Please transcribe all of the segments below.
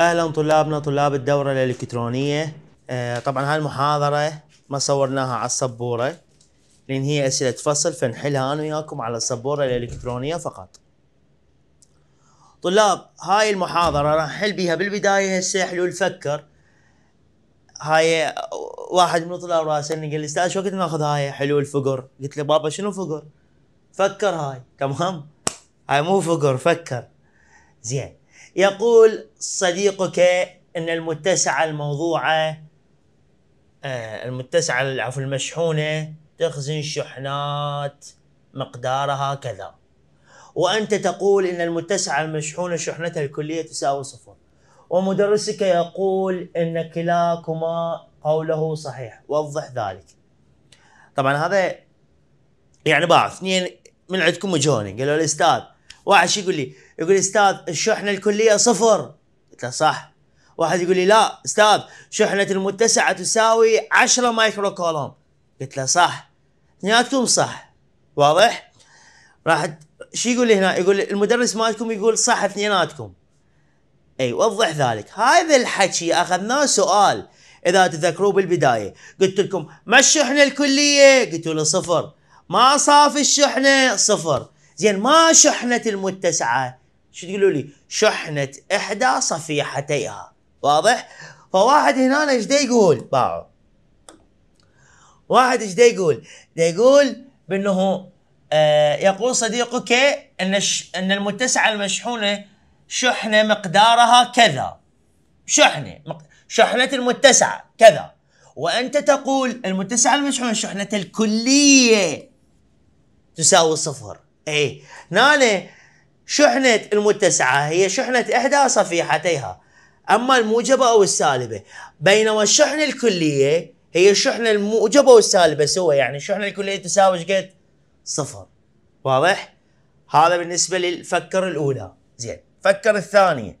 اهلا طلابنا طلاب الدوره الالكترونيه آه، طبعا هاي المحاضره ما صورناها على السبوره لان هي اسئله فصل فنحلها انا وياكم على السبوره الالكترونيه فقط طلاب هاي المحاضره راح نحل بيها بالبدايه هسه حلول فكر هاي واحد من الطلاب راسلني قال لي استاذ شو وقت ناخذ هاي حلول فقر قلت له بابا شنو فقر فكر هاي تمام هاي مو فقر فكر زين يقول صديقك أن المتسعة الموضوعة آه، المتسعة عفوا المشحونة تخزن شحنات مقدارها كذا وأنت تقول أن المتسعة المشحونة شحنتها الكلية تساوي صفر ومدرسك يقول أن كلاكما قوله صحيح وضح ذلك طبعا هذا يعني بعض اثنين من عندكم جوني قالوا الاستاذ واحد شو يقول لي يقول لي استاذ الشحنه الكليه صفر قلت له صح واحد يقول لي لا استاذ شحنه المتسعه تساوي 10 مايكرو كولوم قلت له صح اثنيناتكم صح واضح راح شو يقول لي هنا يقول المدرس مالكم يقول صح اثنيناتكم اي وضح ذلك هذا الحكي اخذناه سؤال اذا تذكروه بالبدايه قلت لكم ما الشحنه الكليه قلتوا له صفر ما صافي الشحنه صفر زين ما شحنه المتسعه شو تقولوا لي شحنة إحدى صفيحتيها واضح فواحد هنا ايش دا يقول باعوا واحد ايش دا يقول دا يقول بأنه آه، يقول صديقك أن أن المتسعة المشحونة شحنة مقدارها كذا شحنة شحنة المتسعة كذا وأنت تقول المتسعة المشحونة شحنة الكلية تساوي صفر اي نانا شحنة المتسعة هي شحنة إحدى صفيحتيها أما الموجبة أو السالبة بينما الشحنة الكلية هي الشحنة الموجبة والسالبة سوى يعني الشحنة الكلية تساوي قد صفر واضح؟ هذا بالنسبة للفكر الأولى زين فكر الثانية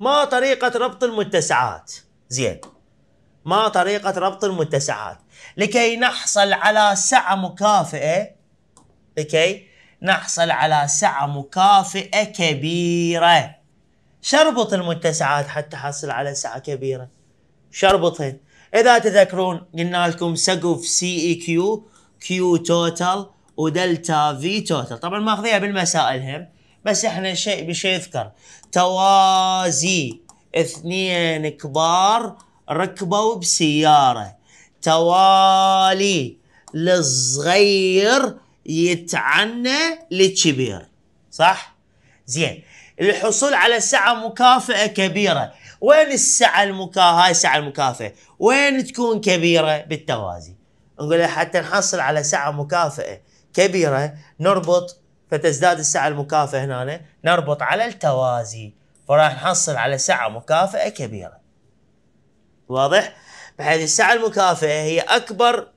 ما طريقة ربط المتسعات؟ زين ما طريقة ربط المتسعات؟ لكي نحصل على سعة مكافئة لكي نحصل على سعة مكافئة كبيرة شربط المتسعات حتى تحصل على سعة كبيرة شربطين إذا تذكرون قلنا لكم سقف سي اي كيو كيو توتال ودلتا في توتال طبعا أخذيها بالمسائل هم بس احنا شيء بشيء يذكر توازي اثنين كبار ركبوا بسيارة توالي للصغير يتعنى للكبير صح؟ زين الحصول على سعة مكافأة كبيرة وين السعة المكافأة هاي السعة المكافأة وين تكون كبيرة بالتوازي نقول حتى نحصل على سعة مكافأة كبيرة نربط فتزداد السعة المكافأة هنا نربط على التوازي فراح نحصل على سعة مكافأة كبيرة واضح؟ بحيث الساعة المكافئة هي أكبر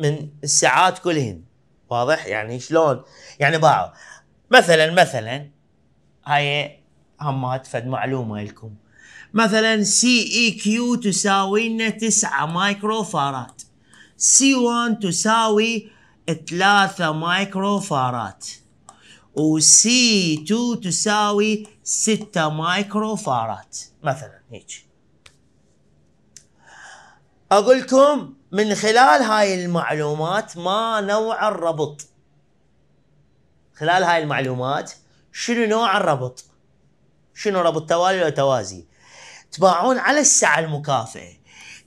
من الساعات كلهن واضح يعني شلون يعني باع مثلا مثلا هاي همات فد معلومة لكم مثلا سي اي كيو تساوي لنا 9 مايكرو فارات سي 1 تساوي 3 مايكرو فارات وسي 2 تساوي 6 مايكرو فارات مثلا هيك اقولكم من خلال هاي المعلومات ما نوع الربط خلال هاي المعلومات شنو نوع الربط شنو ربط توالي ولا توازي تباعون على السعة المكافئة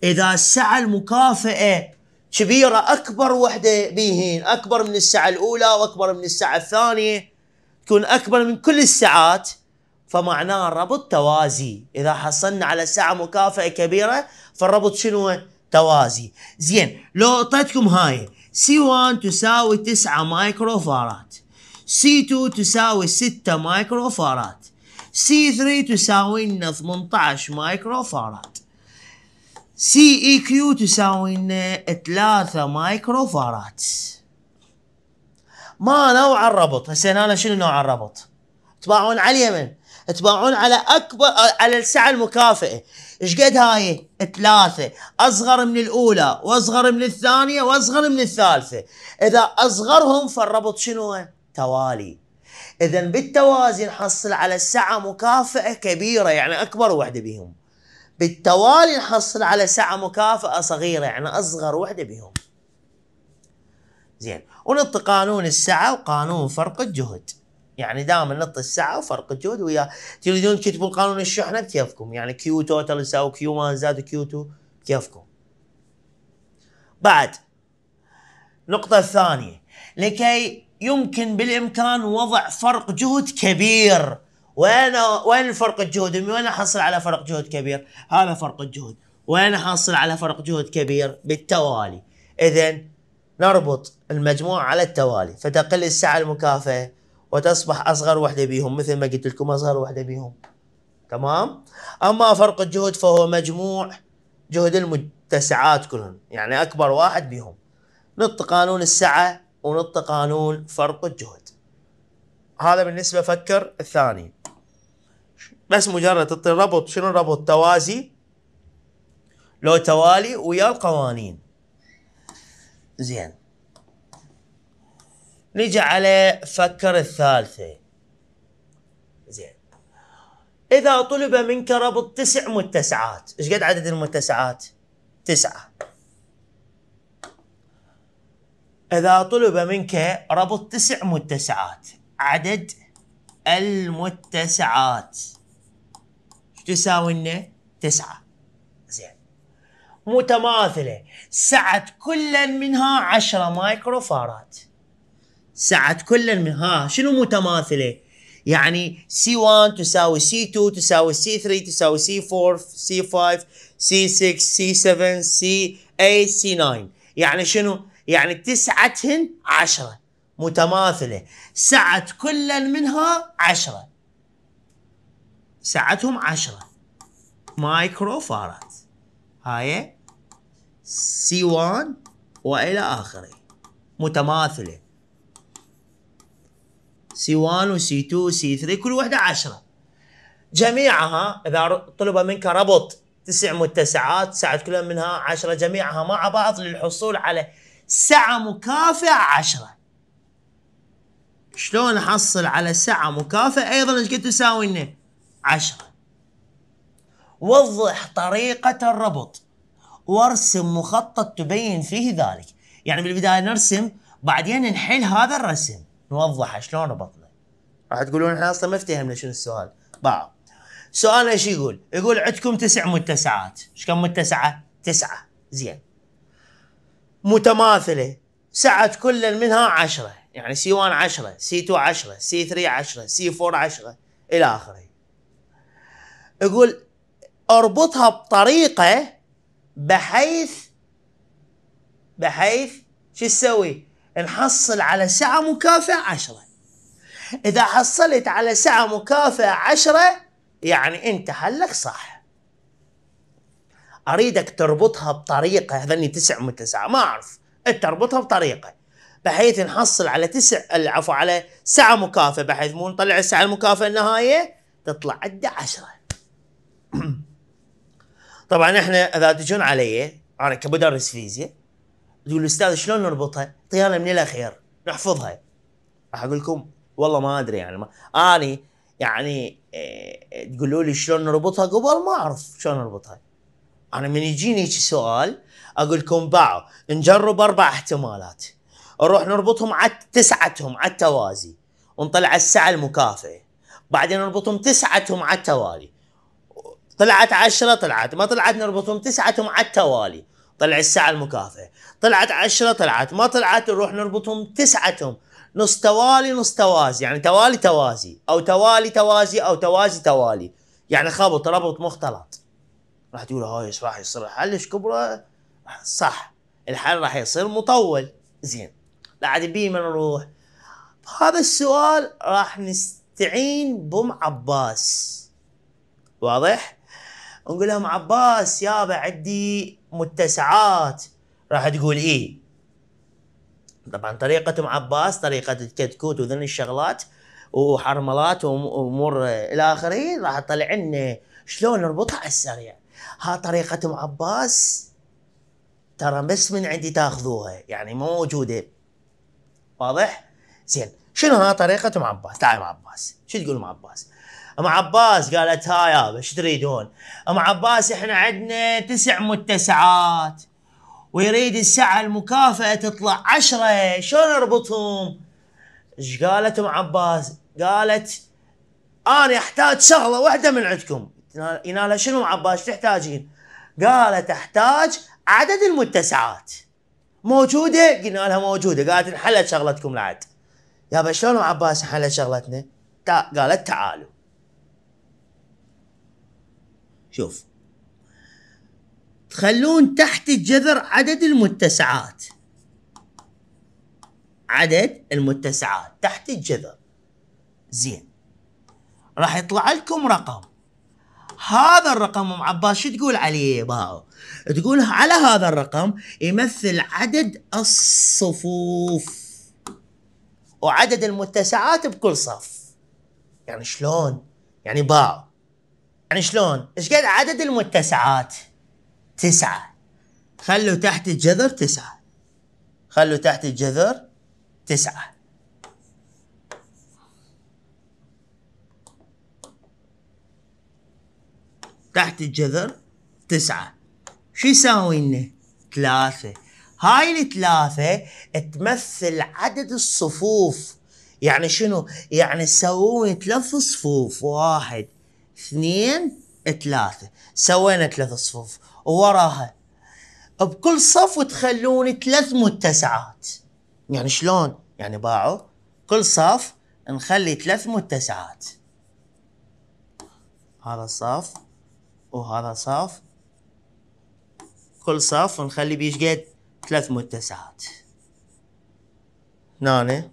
إذا السعة المكافئة كبيرة أكبر وحدة بيهن أكبر من السعة الأولى وأكبر من السعة الثانية تكون أكبر من كل الساعات فمعناه الربط توازي إذا حصلنا على سعة مكافئة كبيرة فالربط شنو توازي زين لو اعطيتكم هاي سي 1 تساوي 9 مايكرو فارات سي 2 تساوي 6 مايكرو فارات سي 3 تساوي 18 مايكرو فارات سي اي كيو تساوي لنا 3 مايكرو فارات ما نوع الربط هسه انا شنو نوع الربط تباعون على اليمن تباعون على اكبر على السعه المكافئه ايش قد هاي ثلاثة أصغر من الأولى وأصغر من الثانية وأصغر من الثالثة إذا أصغرهم فالربط شنو توالي إذا بالتوازي نحصل على السعة مكافأة كبيرة يعني أكبر وحدة بهم بالتوالي نحصل على سعة مكافأة صغيرة يعني أصغر وحدة بهم زين ونط قانون السعة وقانون فرق الجهد يعني دائما نط الساعه وفرق الجهد ويا تريدون تكتبون قانون الشحنه بكيفكم يعني كيو توتال يساوي كيو ما زاد كيو تو بكيفكم بعد النقطه الثانيه لكي يمكن بالامكان وضع فرق جهد كبير وين وين فرق الجهد؟ من وين احصل على فرق جهد كبير؟ هذا فرق الجهد، وين احصل على فرق جهد كبير؟ بالتوالي، اذا نربط المجموع على التوالي فتقل السعه المكافئه وتصبح أصغر وحدة بيهم مثل ما قلت لكم أصغر وحدة بيهم تمام أما فرق الجهد فهو مجموع جهد المتسعات كلهم يعني أكبر واحد بيهم نط قانون السعة ونط قانون فرق الجهد هذا بالنسبة فكر الثاني بس مجرد تعطي ربط شنو الربط توازي لو توالي ويا القوانين زين نجي على فكر الثالثة زين إذا طلب منك ربط تسع متسعات إيش قد عدد المتسعات تسعة إذا طلب منك ربط تسع متسعات عدد المتسعات شو تساوي لنا؟ تسعة زين متماثلة سعة كل منها عشرة مايكرو فارات سعة كل من ها آه، شنو متماثلة يعني سي 1 تساوي سي 2 تساوي سي 3 تساوي سي 4 سي 5 سي 6 سي 7 سي 8 c 9 يعني شنو يعني تسعتهن عشرة متماثلة سعة كل منها عشرة سعتهم عشرة مايكرو فارات هاي سي 1 والى اخره متماثله سي 1 وسي 2 وسي 3 كل واحده 10 جميعها اذا طلب منك ربط تسع متسعات ساعة كل منها 10 جميعها مع بعض للحصول على سعة مكافئة 10 شلون احصل على سعة مكافئة ايضا ايش قد تساوي لنا 10 وضح طريقة الربط وارسم مخطط تبين فيه ذلك يعني بالبداية نرسم بعدين نحل هذا الرسم نوضحه شلون ربطنا راح تقولون احنا اصلا ما افتهمنا شنو السؤال بعض سؤال ايش يقول؟ يقول عندكم تسع متسعات، ايش كم متسعه؟ تسعه، زين. متماثله، سعه كل منها عشرة يعني سي 1 10 سي 2 10 سي 3 10 سي 4 10 الى اخره. يقول اربطها بطريقه بحيث بحيث شو تسوي؟ نحصل على سعة مكافئة عشرة إذا حصلت على سعة مكافئة عشرة يعني أنت حلك صح أريدك تربطها بطريقة هذني تسع من تسعة ما أعرف إيه، تربطها بطريقة بحيث نحصل على تسع العفو على سعة مكافئة بحيث مو نطلع السعة المكافئة النهائية تطلع عدة عشرة طبعا احنا اذا تجون علي انا كمدرس فيزياء تقول الاستاذ شلون نربطها؟ اعطيانا من الاخير نحفظها راح اقول لكم والله ما ادري يعني ما اني يعني إيه، تقولوا لي شلون نربطها قبل ما اعرف شلون نربطها انا من يجيني هيك سؤال اقول لكم باعوا نجرب اربع احتمالات نروح نربطهم على تسعتهم على التوازي ونطلع السعه المكافئه بعدين نربطهم تسعتهم على التوالي طلعت عشرة طلعت ما طلعت نربطهم تسعتهم على التوالي طلع الساعة المكافئة طلعت عشرة طلعت ما طلعت نروح نربطهم تسعتهم نص توالي نص توازي يعني توالي توازي أو توالي توازي أو توازي توالي يعني خبط ربط مختلط راح تقول هاي ايش راح يصير الحل ايش كبره صح الحل راح يصير مطول زين بعد بي من نروح هذا السؤال راح نستعين بام عباس واضح نقول لهم عباس يابا عندي متسعات راح تقول ايه طبعا طريقة عباس طريقة الكتكوت وذن الشغلات وحرملات وامور الى اخره راح تطلع لنا شلون نربطها على السريع ها طريقة عباس ترى بس من عندي تاخذوها يعني مو موجودة واضح؟ زين شنو ها طريقة عباس؟ تعال عباس شو تقول ام عباس؟ ام عباس قالت ها يابا ايش تريدون ام عباس احنا عندنا تسع متسعات ويريد الساعة المكافأة تطلع عشرة شلون اربطهم ايش قالت ام عباس قالت انا احتاج شغلة واحدة من عندكم ينالها شنو ام عباس تحتاجين قالت احتاج عدد المتسعات موجودة قلنا لها موجودة قالت انحلت شغلتكم لعد يابا شلون ام عباس انحلت شغلتنا قالت تعالوا شوف تخلون تحت الجذر عدد المتسعات عدد المتسعات تحت الجذر زين راح يطلع لكم رقم هذا الرقم ام عباس شو تقول عليه باو تقول على هذا الرقم يمثل عدد الصفوف وعدد المتسعات بكل صف يعني شلون يعني باو يعني شلون؟ ايش قد عدد المتسعات؟ تسعة خلوا تحت الجذر تسعة خلوا تحت الجذر تسعة تحت الجذر تسعة شو يساوي لنا؟ ثلاثة هاي الثلاثة تمثل عدد الصفوف يعني شنو؟ يعني سووا ثلاث صفوف واحد اثنين ثلاثة سوينا ثلاث صفوف ووراها بكل صف وتخلوني ثلاث متسعات يعني شلون يعني باعوا كل صف نخلي ثلاث متسعات هذا صف وهذا صف كل صف نخلي بيش قد ثلاث متسعات هنا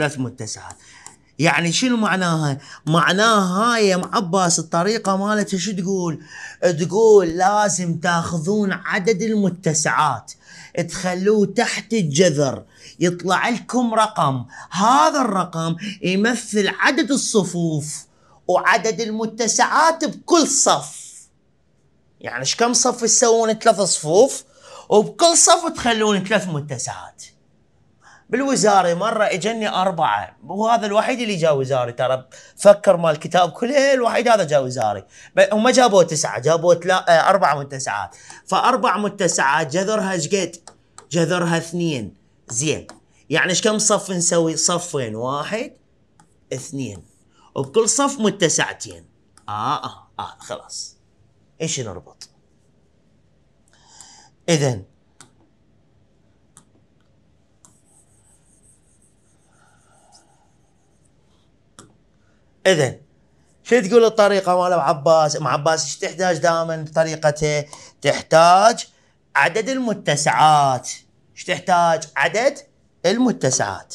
ثلاث متسعات يعني شنو معناها؟ معناها هاي يا عباس الطريقة مالتها شو تقول؟ تقول لازم تاخذون عدد المتسعات تخلوه تحت الجذر يطلع لكم رقم هذا الرقم يمثل عدد الصفوف وعدد المتسعات بكل صف يعني ايش كم صف تسوون ثلاث صفوف وبكل صف تخلون ثلاث متسعات بالوزاري مره اجني اربعه هذا الوحيد اللي جاء وزاري ترى فكر مال الكتاب كله الوحيد هذا جاء وزاري هم جابوا تسعه جابوا تلا آه، اربع متسعات فاربع متسعات جذرها ايش قد؟ جذرها اثنين زين يعني ايش كم صف نسوي؟ صفين واحد اثنين وبكل صف متسعتين اه اه, آه خلاص ايش نربط؟ اذا اذا شو تقول الطريقه مال ابو عباس؟ ابو عباس ايش تحتاج دائما طريقته؟ تحتاج عدد المتسعات ايش تحتاج؟ عدد المتسعات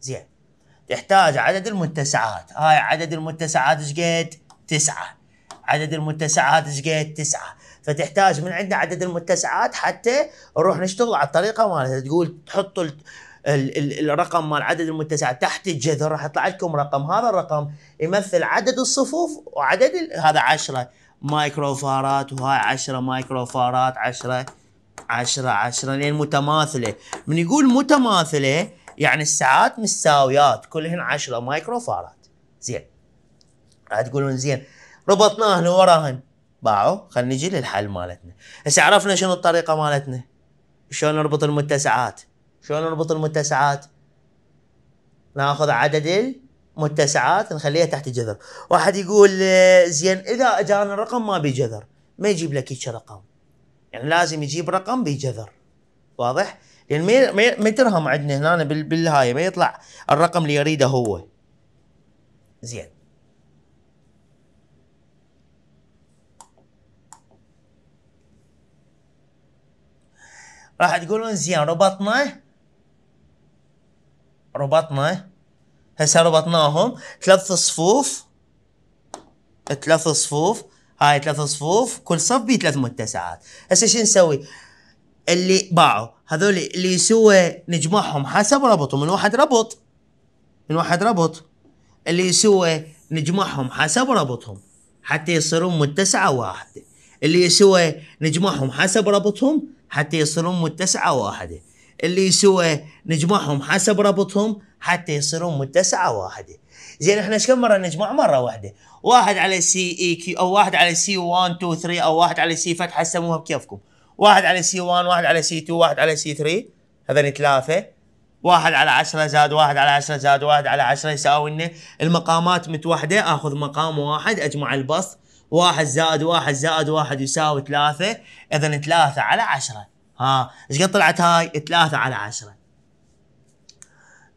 زين تحتاج عدد المتسعات هاي عدد المتسعات ايش قد؟ تسعة عدد المتسعات ايش قد؟ تسعة فتحتاج من عندنا عدد المتسعات حتى نروح نشتغل على الطريقه مالتها تقول تحط الرقم مال عدد المتسعات تحت الجذر راح يطلع لكم رقم هذا الرقم يمثل عدد الصفوف وعدد هذا 10 مايكرو فارات وهاي 10 مايكرو فارات 10 10 10 لان متماثله من يقول متماثله يعني الساعات متساويات كلهن 10 مايكرو فارات زين راح تقولون زين ربطناهن وراهن باعوا خلينا نجي للحل مالتنا هسه عرفنا شنو الطريقه مالتنا شلون نربط المتسعات شلون نربط المتسعات ناخذ عدد المتسعات نخليها تحت الجذر. واحد يقول آه، زين اذا اجانا رقم ما بجذر ما يجيب لك هيك رقم يعني لازم يجيب رقم بجذر. واضح لان يعني ما ترهم عندنا هنا بالهاي ما يطلع الرقم اللي يريده هو زين راح تقولون زين ربطنا ربطنا هسه ربطناهم ثلاث صفوف ثلاث صفوف هاي ثلاث صفوف كل صف بيه ثلاث متسعات هسه شو نسوي اللي باعوا هذول اللي يسوى نجمعهم حسب ربطهم من واحد ربط من واحد ربط اللي يسوى نجمعهم حسب ربطهم حتى يصيرون متسعة واحدة اللي يسوى نجمعهم حسب ربطهم حتى يصيرون متسعة واحدة اللي يسوى نجمعهم حسب ربطهم حتى يصيرون متسعة واحدة زين احنا ايش كم مره نجمع؟ مره واحده، واحد على سي اي كيو او واحد على سي 1 2 3 او واحد على سي فتحه سموها بكيفكم، واحد على سي 1 واحد على سي 2 واحد على سي 3 هذول ثلاثه، واحد على 10 زاد واحد على 10 زاد واحد على 10 يساوي لنا المقامات متوحده اخذ مقام واحد اجمع البسط واحد زائد واحد زائد واحد يساوي ثلاثه، اذا ثلاثه على 10 ها ايش قد طلعت هاي؟ 3 على 10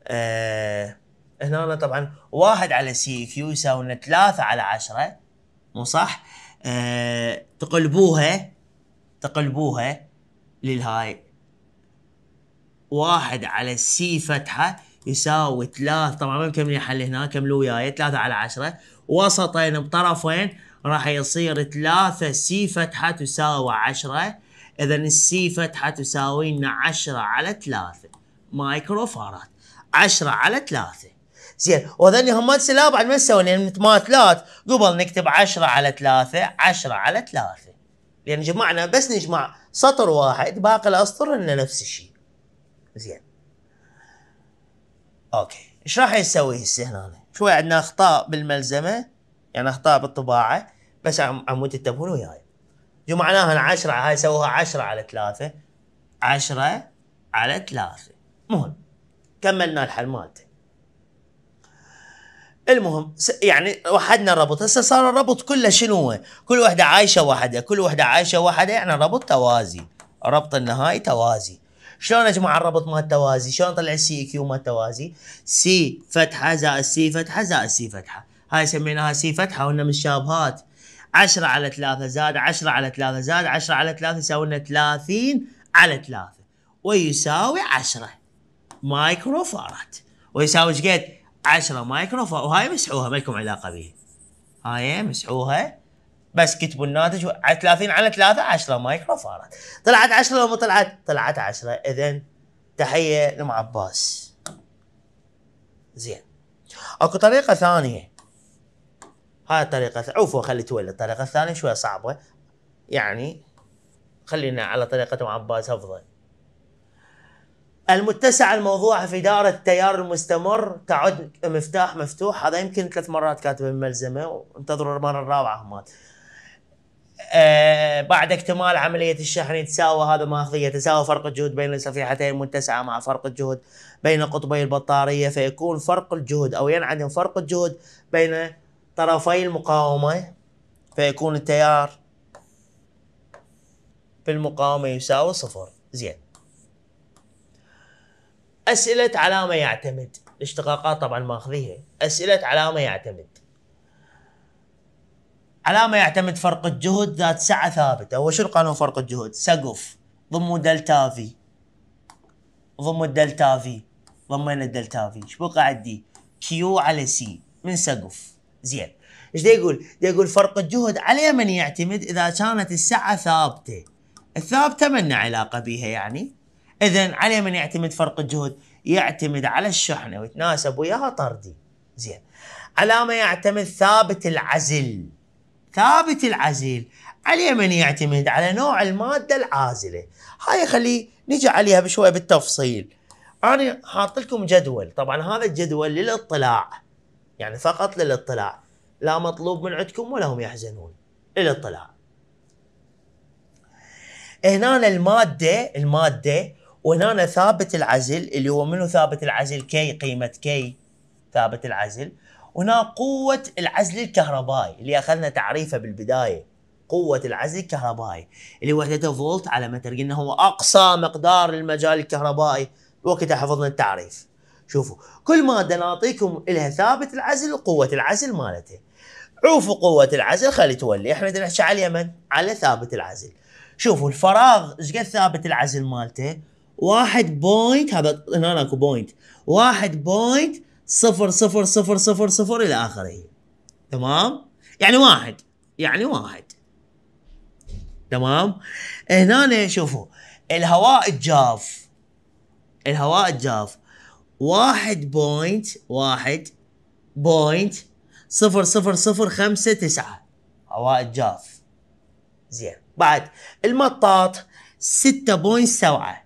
أه هنا طبعا واحد على سي كيو يساوي لنا 3 على 10 مو صح؟ أه تقلبوها تقلبوها للهاي واحد على سي فتحة يساوي ثلاث طبعا ما مكملين حل هنا كملوا وياي ثلاثة على عشرة وسطين بطرفين راح يصير ثلاثة سي فتحة تساوي عشرة اذا السي فتحه تساوي لنا 10 على 3 مايكرو فارات 10 على 3 زين وهذني هم ما لا بعد ما نسوي لان متماثلات قبل نكتب 10 على 3 10 على 3 لان يعني جمعنا بس نجمع سطر واحد باقي الاسطر لنا نفس الشيء زين اوكي ايش راح يسوي هسه هنا شوي عندنا اخطاء بالملزمه يعني اخطاء بالطباعه بس عمود التبول تنتبهون وياي جو معناها 10 هاي سووها 10 على 3 10 على 3 مهم كملنا الحل مالته المهم يعني وحدنا الربط هسه صار الربط كله شنو كل وحده عايشه وحده كل وحده عايشه وحده يعني الربط توازي ربط النهائي توازي شلون اجمع الربط مال التوازي شلون اطلع السي كيو مال التوازي سي فتحه زائد سي فتحه زائد سي فتحه هاي سميناها سي فتحه وهن متشابهات 10 على 3 زائد 10 على 3 زائد 10 على 3 يساوي لنا 30 على 3 ويساوي 10 مايكرو فارات ويساوي ايش قد؟ 10 مايكرو فارات وهاي مسحوها ما لكم علاقه بها هاي مسحوها بس كتبوا الناتج 30 على 3 10 مايكرو فارات طلعت 10 لو ما طلعت طلعت 10 اذا تحيه لمعباس زين اكو طريقه ثانيه هاي الطريقة عفوا خلي تولي الطريقة الثانية شوية صعبة يعني خلينا على طريقة عباس أفضل المتسع الموضوع في دائرة التيار المستمر تعد مفتاح مفتوح هذا يمكن ثلاث مرات كاتب الملزمة وانتظروا المرة الرابعة هم آه بعد اكتمال عملية الشحن يتساوى هذا ماخذ يتساوى فرق الجهد بين الصفيحتين المتسعة مع فرق الجهد بين قطبي البطارية فيكون فرق الجهد أو ينعدم فرق الجهد بين طرفي المقاومة فيكون التيار في المقاومة يساوي صفر زين أسئلة علامة يعتمد الاشتقاقات طبعا ماخذيها أسئلة علامة يعتمد علامة يعتمد فرق الجهد ذات سعة ثابتة هو شو القانون فرق الجهد سقف ضموا دلتا في ضموا الدلتا في ضمينا الدلتا في شو بقى عندي كيو على سي من سقف زين ايش يقول؟ يقول فرق الجهد عليه من يعتمد اذا كانت السعه ثابته الثابته من علاقه بها يعني اذا عليه من يعتمد فرق الجهد؟ يعتمد على الشحنه ويتناسب وياها طردي زين على ما يعتمد ثابت العزل ثابت العزل عليه من يعتمد على نوع المادة العازلة هاي خلي نجي عليها بشوية بالتفصيل أنا حاط لكم جدول طبعا هذا الجدول للاطلاع يعني فقط للاطلاع لا مطلوب من عندكم ولا هم يحزنون للاطلاع هنا المادة المادة وهنا ثابت العزل اللي هو منو ثابت العزل كي قيمة كي ثابت العزل هنا قوة العزل الكهربائي اللي أخذنا تعريفه بالبداية قوة العزل الكهربائي اللي وحدته فولت على متر قلنا هو أقصى مقدار المجال الكهربائي وقتها حفظنا التعريف شوفوا كل ماده نعطيكم لها ثابت العزل وقوه العزل مالتها عوفوا قوه العزل خلي تولي احنا نحكي على اليمن على ثابت العزل شوفوا الفراغ ايش قد ثابت العزل مالته واحد بوينت هذا هنا اكو بوينت واحد بوينت صفر صفر صفر صفر صفر الى اخره تمام يعني واحد يعني واحد تمام هنا شوفوا الهواء الجاف الهواء الجاف واحد بوينت واحد بوينت صفر صفر صفر خمسة تسعة عوائد جاف زين بعد المطاط ستة بوينت سبعة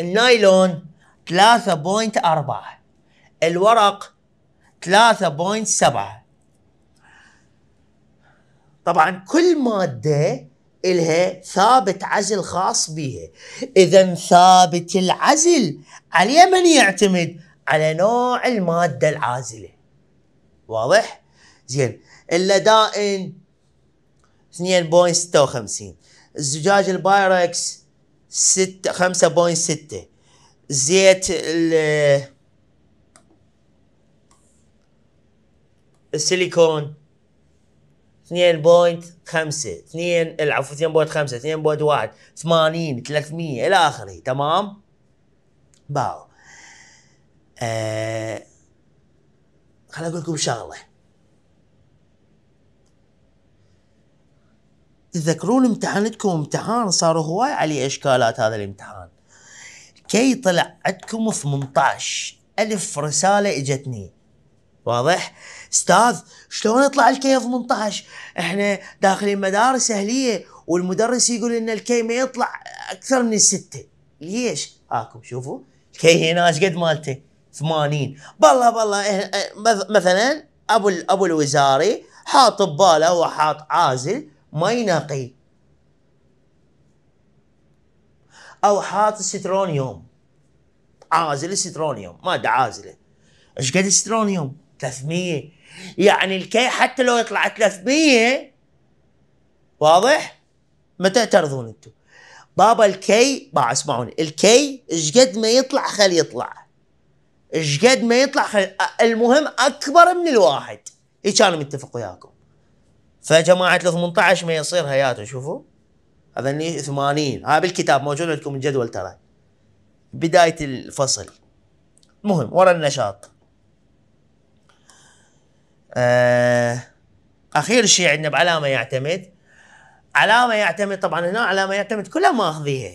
النايلون ثلاثة بوينت أربعة الورق ثلاثة بوينت سبعة طبعا كل مادة إلها ثابت عزل خاص بها إذا ثابت العزل عليه من يعتمد على نوع المادة العازلة واضح؟ زين اللدائن 2.56 الزجاج البايركس 6 5.6 زيت ال السيليكون 2.5 2 العفو 2.5 2.1 80 300 الى اخره تمام باو آه خليني اقول لكم شغله تذكرون امتحانتكم امتحان صاروا هواي عليه اشكالات هذا الامتحان كي طلع عندكم 18 ألف رسالة اجتني واضح؟ استاذ شلون يطلع الكي 18 احنا داخلين مدارس اهليه والمدرس يقول ان الكي ما يطلع اكثر من السته ليش هاكم شوفوا الكي هنا ايش قد مالته 80 بالله بالله إيه، إيه، مثلا ابو ابو الوزاري حاط بباله وحاط عازل ما ينقي او حاط سترونيوم عازل سترونيوم ماده عازله ايش قد سترونيوم 300 يعني الكي حتى لو يطلع 300 واضح؟ متى تعترضون انتم؟ بابا الكي ما اسمعوني الكي ايش قد ما يطلع خل يطلع ايش قد ما يطلع خل المهم اكبر من الواحد اي انا متفق وياكم فجماعه 18 ما يصير هياته شوفوا هذا 80 هذا بالكتاب موجود عندكم الجدول ترى بدايه الفصل المهم ورا النشاط آه اخير شيء عندنا بعلامه يعتمد علامه يعتمد طبعا هنا علامه يعتمد كلها ما اخذيها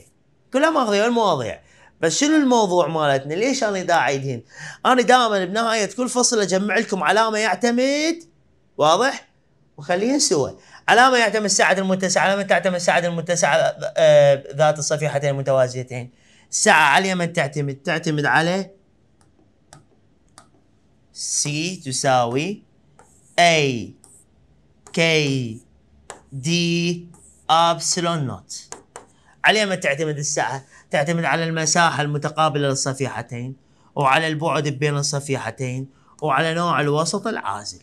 كلها ما اخذيها المواضيع بس شنو الموضوع مالتنا ليش انا دا عيدهن انا دائما بنهايه كل فصل اجمع لكم علامه يعتمد واضح وخليهن سوى علامه يعتمد ساعد المتسع علامه تعتمد ساعد المتسع آه، ذات الصفيحتين المتوازيتين الساعه على اليمن تعتمد تعتمد على سي تساوي A K D أبسلون نوت عليه ما تعتمد الساعة تعتمد على المساحة المتقابلة للصفيحتين وعلى البعد بين الصفيحتين وعلى نوع الوسط العازل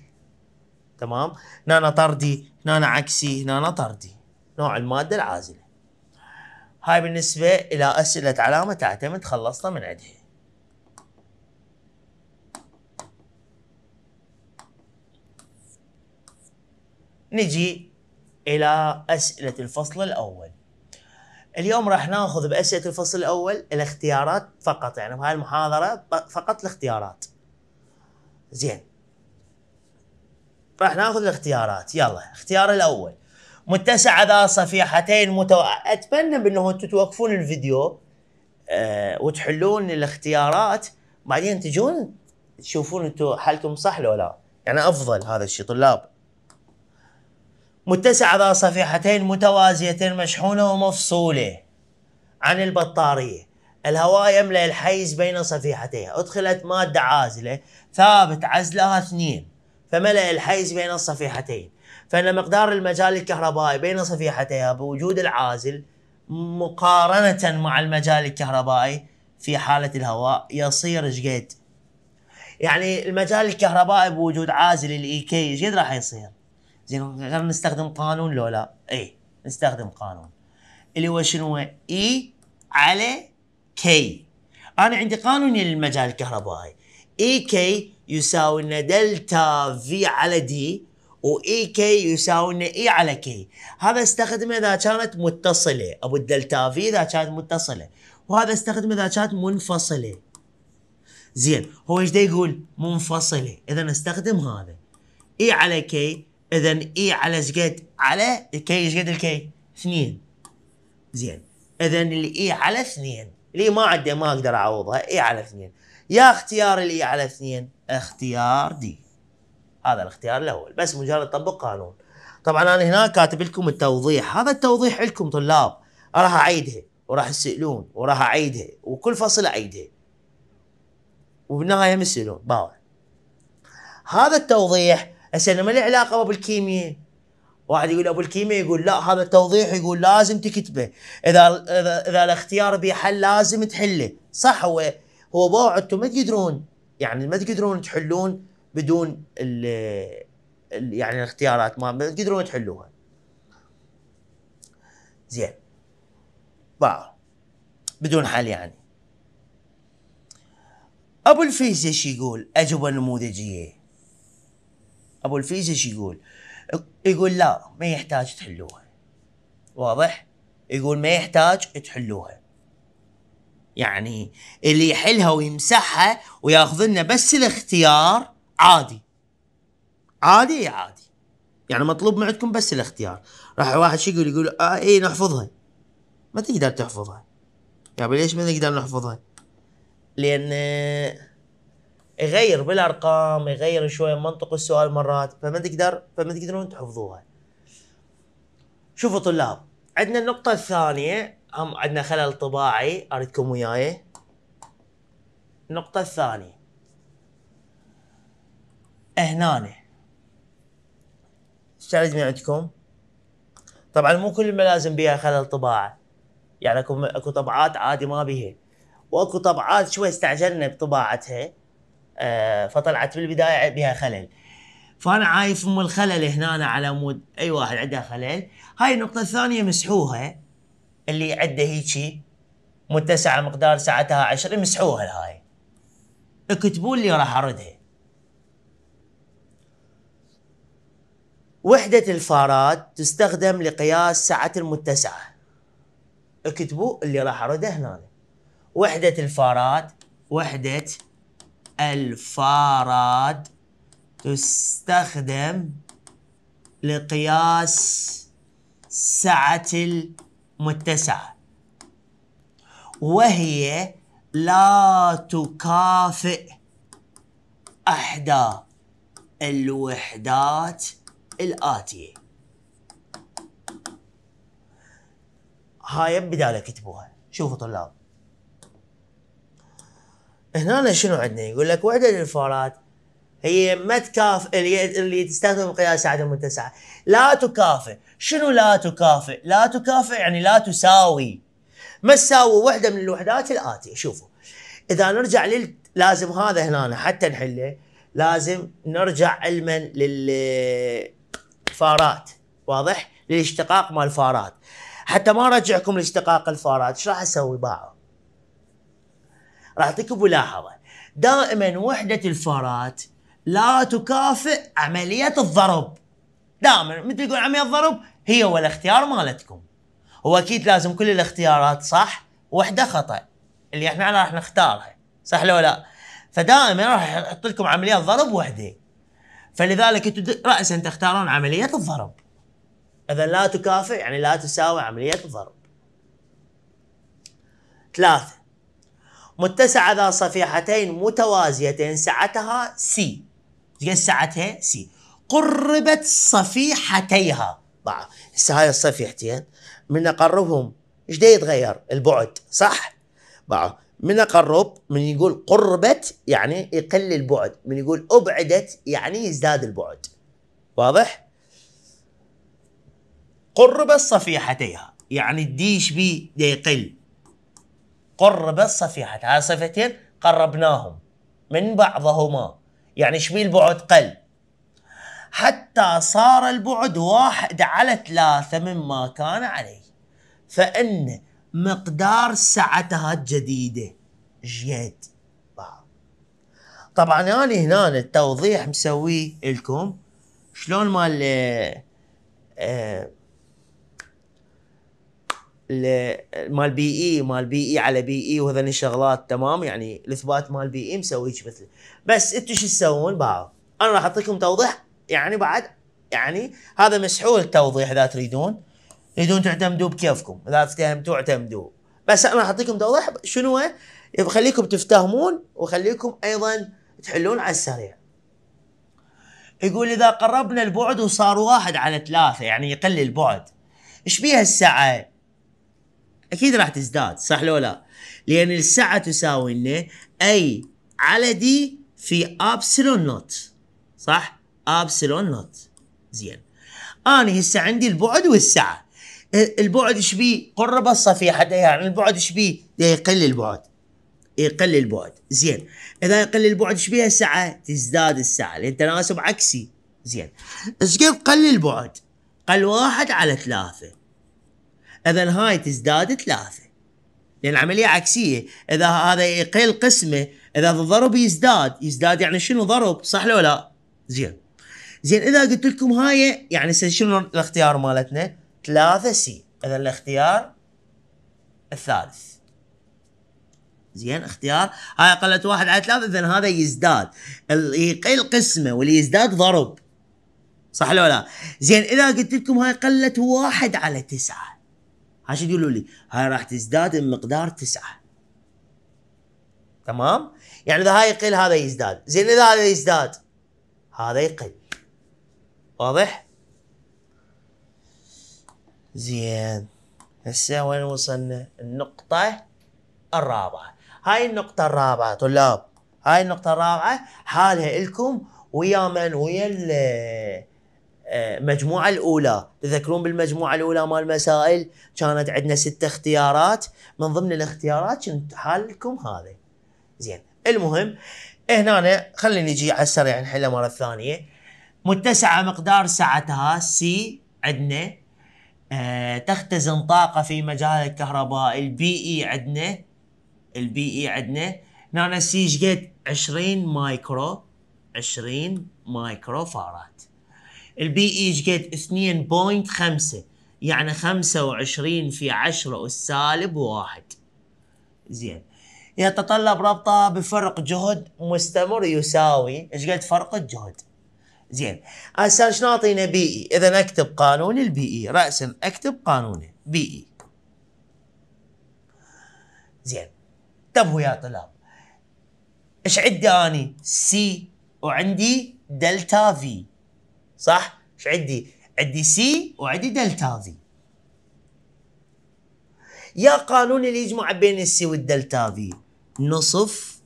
تمام نانا طردي نانا عكسي نانا طردي نوع المادة العازلة هاي بالنسبة إلى أسئلة علامة تعتمد خلصنا من عندها نجي الى اسئله الفصل الاول اليوم راح ناخذ باسئله الفصل الاول الاختيارات فقط يعني بهاي المحاضره فقط الاختيارات زين راح ناخذ الاختيارات يلا اختيار الاول متسع ذا صفيحتين متو... اتمنى بانه انتم توقفون الفيديو أه وتحلون الاختيارات بعدين تجون تشوفون انتم حالكم صح لو لا يعني افضل هذا الشيء طلاب متسعة ذا صفيحتين متوازيتين مشحونة ومفصولة عن البطارية الهواء يملأ الحيز بين صفيحتيها أدخلت مادة عازلة ثابت عزلها اثنين فملأ الحيز بين الصفيحتين فإن مقدار المجال الكهربائي بين صفيحتيها بوجود العازل مقارنة مع المجال الكهربائي في حالة الهواء يصير شقد يعني المجال الكهربائي بوجود عازل الإي e كي شقد راح يصير زين نستخدم قانون لو لا اي نستخدم قانون اللي هو شنو اي على كي انا عندي قانون للمجال الكهربائي اي كي يساوي لنا دلتا في على دي واي كي يساوي لنا اي على كي هذا استخدمه اذا كانت متصله ابو الدلتا في اذا كانت متصله وهذا استخدمه اذا كانت منفصله زين هو ايش يقول منفصله اذا استخدم هذا اي على كي اذا اي على زقاد على كي زقاد الكي اثنين زين اذا الاي على اثنين الاي ما عندي ما اقدر اعوضها اي على اثنين يا اختيار الاي على اثنين اختيار دي هذا الاختيار الاول بس مجرد تطبق قانون طبعا انا هنا كاتب لكم التوضيح هذا التوضيح لكم طلاب راح اعيدها وراح تسالون وراح اعيدها وكل فصل اعيدها وبالنهايه يسالون باوع هذا التوضيح هسه انا ما لي علاقه الكيمياء واحد يقول ابو الكيمياء يقول لا هذا توضيح يقول لازم تكتبه اذا اذا, إذا الاختيار به حل لازم تحله صح هو هو باع انتم ما تقدرون يعني ما تقدرون تحلون بدون ال يعني الاختيارات ما تقدرون تحلوها زين باعوا بدون حل يعني ابو الفيزياء يقول اجوبه نموذجيه ابو الفيزة شو يقول؟ يقول لا ما يحتاج تحلوها واضح؟ يقول ما يحتاج تحلوها يعني اللي يحلها ويمسحها وياخذ لنا بس الاختيار عادي عادي عادي يعني مطلوب من عندكم بس الاختيار راح واحد شو يقول يقول اه اي نحفظها ما تقدر تحفظها يا ليش ما نقدر نحفظها لان يغير بالارقام يغير شويه منطق السؤال مرات فما تقدر فما تقدرون تحفظوها شوفوا طلاب عندنا النقطه الثانيه هم عندنا خلل طباعي اريدكم وياي النقطه الثانيه هنا اشتريت من عندكم طبعا مو كل الملازم بيها خلل طباعه يعني اكو اكو طبعات عادي ما بيها واكو طبعات شوي استعجلنا بطباعتها آه، فطلعت في البدايه بها خلل فانا عايف ام الخلل هنا على مود اي واحد عنده خلل هاي النقطه الثانيه مسحوها اللي عنده هيجي متسعه مقدار ساعتها 10 مسحوها هاي اكتبوا لي راح اردها وحدة الفارات تستخدم لقياس سعة المتسعة اكتبوا اللي راح ارده هنا وحدة الفارات وحدة الفاراد تستخدم لقياس سعة المتسعة وهي لا تكافئ احدى الوحدات الآتية هاي بدالة اكتبوها شوفوا طلاب هنا شنو عندنا يقول لك وحده الفارات هي ما تكافئ اللي, اللي تستخدم قياس عدد متسع لا تكافئ شنو لا تكافئ لا تكافئ يعني لا تساوي ما تساوي وحده من الوحدات الاتيه شوفوا اذا نرجع لل لازم هذا هنا حتى نحله لازم نرجع علما للفارات واضح للاشتقاق مال الفارات حتى ما ارجعكم لاشتقاق الفارات ايش راح اسوي باعه راح اعطيكم ملاحظه دائما وحده الفارات لا تكافئ عمليه الضرب دائما مثل يقول عمليه الضرب هي هو الاختيار مالتكم هو اكيد لازم كل الاختيارات صح وحده خطا اللي احنا راح نختارها صح لو لا فدائما راح احط لكم عمليه ضرب وحده فلذلك انتم راسا تختارون عمليه الضرب اذا لا تكافئ يعني لا تساوي عمليه الضرب ثلاثه متسعة ذا صفيحتين متوازيتين سعتها سي سعتها سي قربت صفيحتيها هسه هاي الصفيحتين من اقربهم ايش يتغير البعد صح باعه من اقرب من يقول قربت يعني يقل البعد من يقول ابعدت يعني يزداد البعد واضح قربت صفيحتيها يعني الديش بي يقل قرب الصفيحة هاي صفتين قربناهم من بعضهما يعني شبيه البعد قل حتى صار البعد واحد على ثلاثة مما كان عليه فإن مقدار سعتها الجديدة جيد طبعا أنا يعني هنا التوضيح مسويه لكم شلون مال آه، مال بي اي مال بي اي على بي اي وهذول الشغلات تمام يعني الاثبات مال بي اي مسوي مثل بس انتم شو تسوون بعض انا راح اعطيكم توضيح يعني بعد يعني هذا مسحول التوضيح اذا تريدون تريدون تعتمدوا بكيفكم اذا فهمتوا اعتمدوا بس انا راح اعطيكم توضيح شنو يخليكم تفتهمون وخليكم ايضا تحلون على السريع يقول اذا قربنا البعد وصار واحد على ثلاثة يعني يقل البعد ايش بيها الساعة اكيد راح تزداد صح لو لا لان السعه تساوي لنا اي على دي في ابسلون نوت صح ابسلون نوت زين انا هسه عندي البعد والسعه البعد ايش بيه قرب الصفيحه يعني البعد ايش بيه يقل البعد يقل البعد زين اذا يقل البعد ايش بيها السعه تزداد السعه لان تناسب عكسي زين ايش قد قل البعد قل واحد على ثلاثة اذا هاي تزداد ثلاثة لان عملية عكسية اذا هذا يقل قسمه اذا الضرب يزداد يزداد يعني شنو ضرب صح لو لا زين زين اذا قلت لكم هاي يعني شنو الاختيار مالتنا ثلاثة سي اذا الاختيار الثالث زين اختيار هاي قلت واحد على ثلاثة اذا هذا يزداد يقل قسمه واللي يزداد ضرب صح لو لا زين اذا قلت لكم هاي قلت واحد على تسعة عشان يقولوا لي هاي راح تزداد بمقدار تسعة تمام يعني اذا هاي يقل هذا يزداد زين اذا هذا يزداد هذا يقل واضح زين هسه وين وصلنا النقطة الرابعة هاي النقطة الرابعة طلاب هاي النقطة الرابعة حالها إلكم ويا من ويا المجموعه الاولى تذكرون بالمجموعه الاولى مال المسائل كانت عندنا ست اختيارات من ضمن الاختيارات كنت حالكم هذا زين المهم هنا خلينا نجي على السريع نحلها مره ثانيه متسعه مقدار سعتها سي عندنا آه تختزن طاقة في مجال الكهرباء البي اي e عندنا البي اي e عندنا هنا سي شقد 20 مايكرو 20 مايكرو فارات البي اي ايش قد 2.5 يعني 25 في 10 سالب واحد زين يتطلب ربطه بفرق جهد مستمر يساوي ايش قد فرق الجهد زين هسه شنو اعطينا بي اي e؟ اذا اكتب قانون البي اي e. راسا اكتب قانونه بي اي e. زين انتبهوا يا طلاب ايش عندي اني سي وعندي دلتا في صح؟ ايش عندي؟ عندي سي وعندي دلتا في يا قانون اللي يجمع بين السي والدلتا في نصف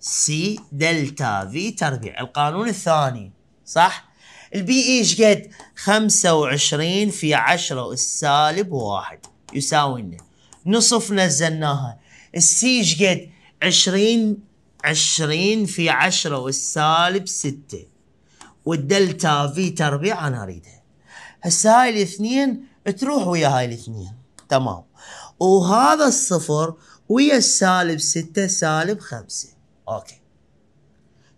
سي دلتا في تربيع القانون الثاني صح؟ البي اي ايش قد؟ 25 في 10 السالب واحد يساوي لنا نصف نزلناها السي ايش قد؟ 20 20 في 10 والسالب 6 والدلتا في تربيع انا اريدها هسه هاي الاثنين تروح ويا هاي الاثنين تمام وهذا الصفر ويا السالب ستة سالب خمسة اوكي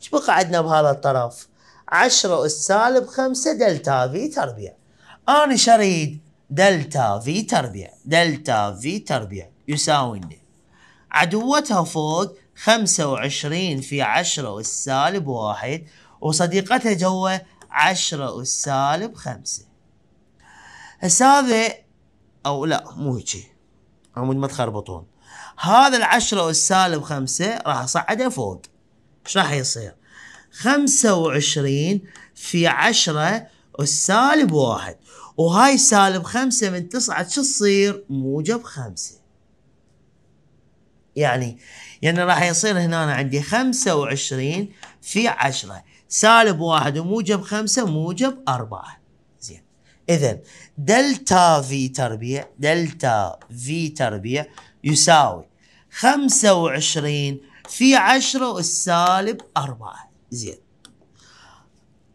ايش بقى عندنا بهذا الطرف عشرة السالب خمسة دلتا في تربيع انا شريد دلتا في تربيع دلتا في تربيع يساوي لنا عدوتها فوق خمسة وعشرين في عشرة والسالب واحد وصديقتها جوا عشرة والسالب خمسة هسه هذا او لا مو هيجي عمود ما تخربطون هذا العشرة والسالب خمسة راح اصعده فوق ايش راح يصير خمسة وعشرين في عشرة والسالب واحد وهاي سالب خمسة من تسعة شو تصير موجب خمسة يعني يعني راح يصير هنا عندي خمسة وعشرين في عشرة سالب واحد وموجب خمسة موجب أربعة زين إذا دلتا في تربيع دلتا في تربيع يساوي خمسة وعشرين في عشرة والسالب أربعة زين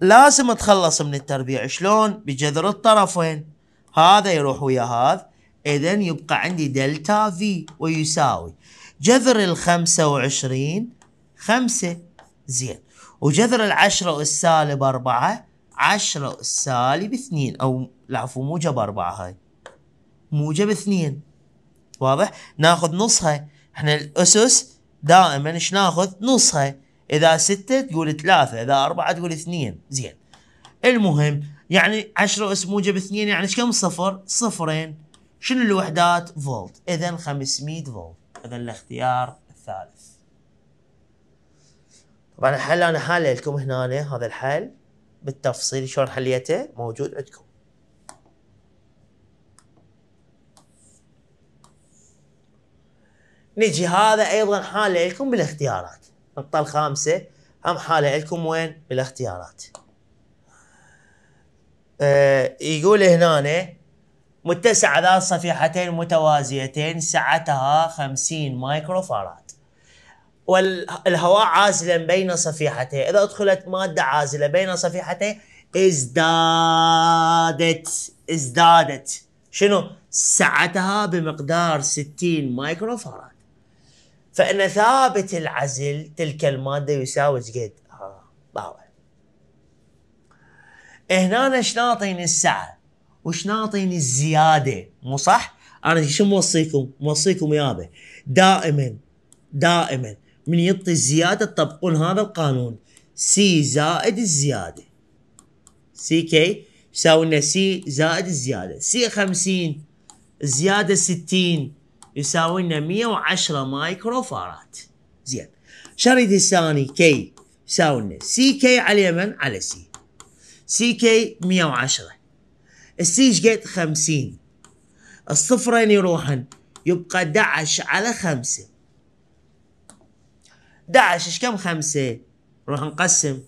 لازم أتخلص من التربيع شلون بجذر الطرفين هذا يروح ويا هذا إذا يبقى عندي دلتا في ويساوي جذر الخمسة وعشرين خمسة زين وجذر العشرة أس سالب أربعة عشرة أس سالب اثنين أو العفو موجب أربعة هاي موجب اثنين واضح ناخذ نصها احنا الأسس دائما ايش ناخذ نصها إذا ستة تقول ثلاثة إذا أربعة تقول اثنين زين المهم يعني عشرة اس موجب اثنين يعني كم صفر؟ صفرين شنو الوحدات؟ فولت اذا 500 فولت إذا الاختيار الثالث طبعا الحل انا حاله لكم هنا هذا الحل بالتفصيل شلون حليته موجود عندكم نجي هذا ايضا حاله لكم بالاختيارات النقطه الخامسه هم حاله لكم وين بالاختيارات آه يقول هنا متسع ذات صفيحتين متوازيتين سعتها 50 مايكرو فاراد والهواء عازلا بين صفيحتيه إذا أدخلت مادة عازلة بين صفيحتيه ازدادت ازدادت شنو سعتها بمقدار 60 مايكرو فاراد فإن ثابت العزل تلك المادة يساوي قد آه، باور هنا ايش ناطين السعة وش ناطين الزيادة مو صح؟ أنا شو موصيكم؟ موصيكم يابا دائما دائما من يعطي الزيادة تطبقون هذا القانون سي زائد الزيادة سي كي يساوي لنا سي زائد الزيادة سي خمسين زيادة ستين يساوي لنا مية وعشرة مايكرو فارات زين شريط الثاني كي يساوي لنا سي كي على اليمن على سي سي كي مية وعشرة السي قد خمسين الصفرين يروحن يبقى 11 على خمسة 11 ايش كم خمسة نروح نقسم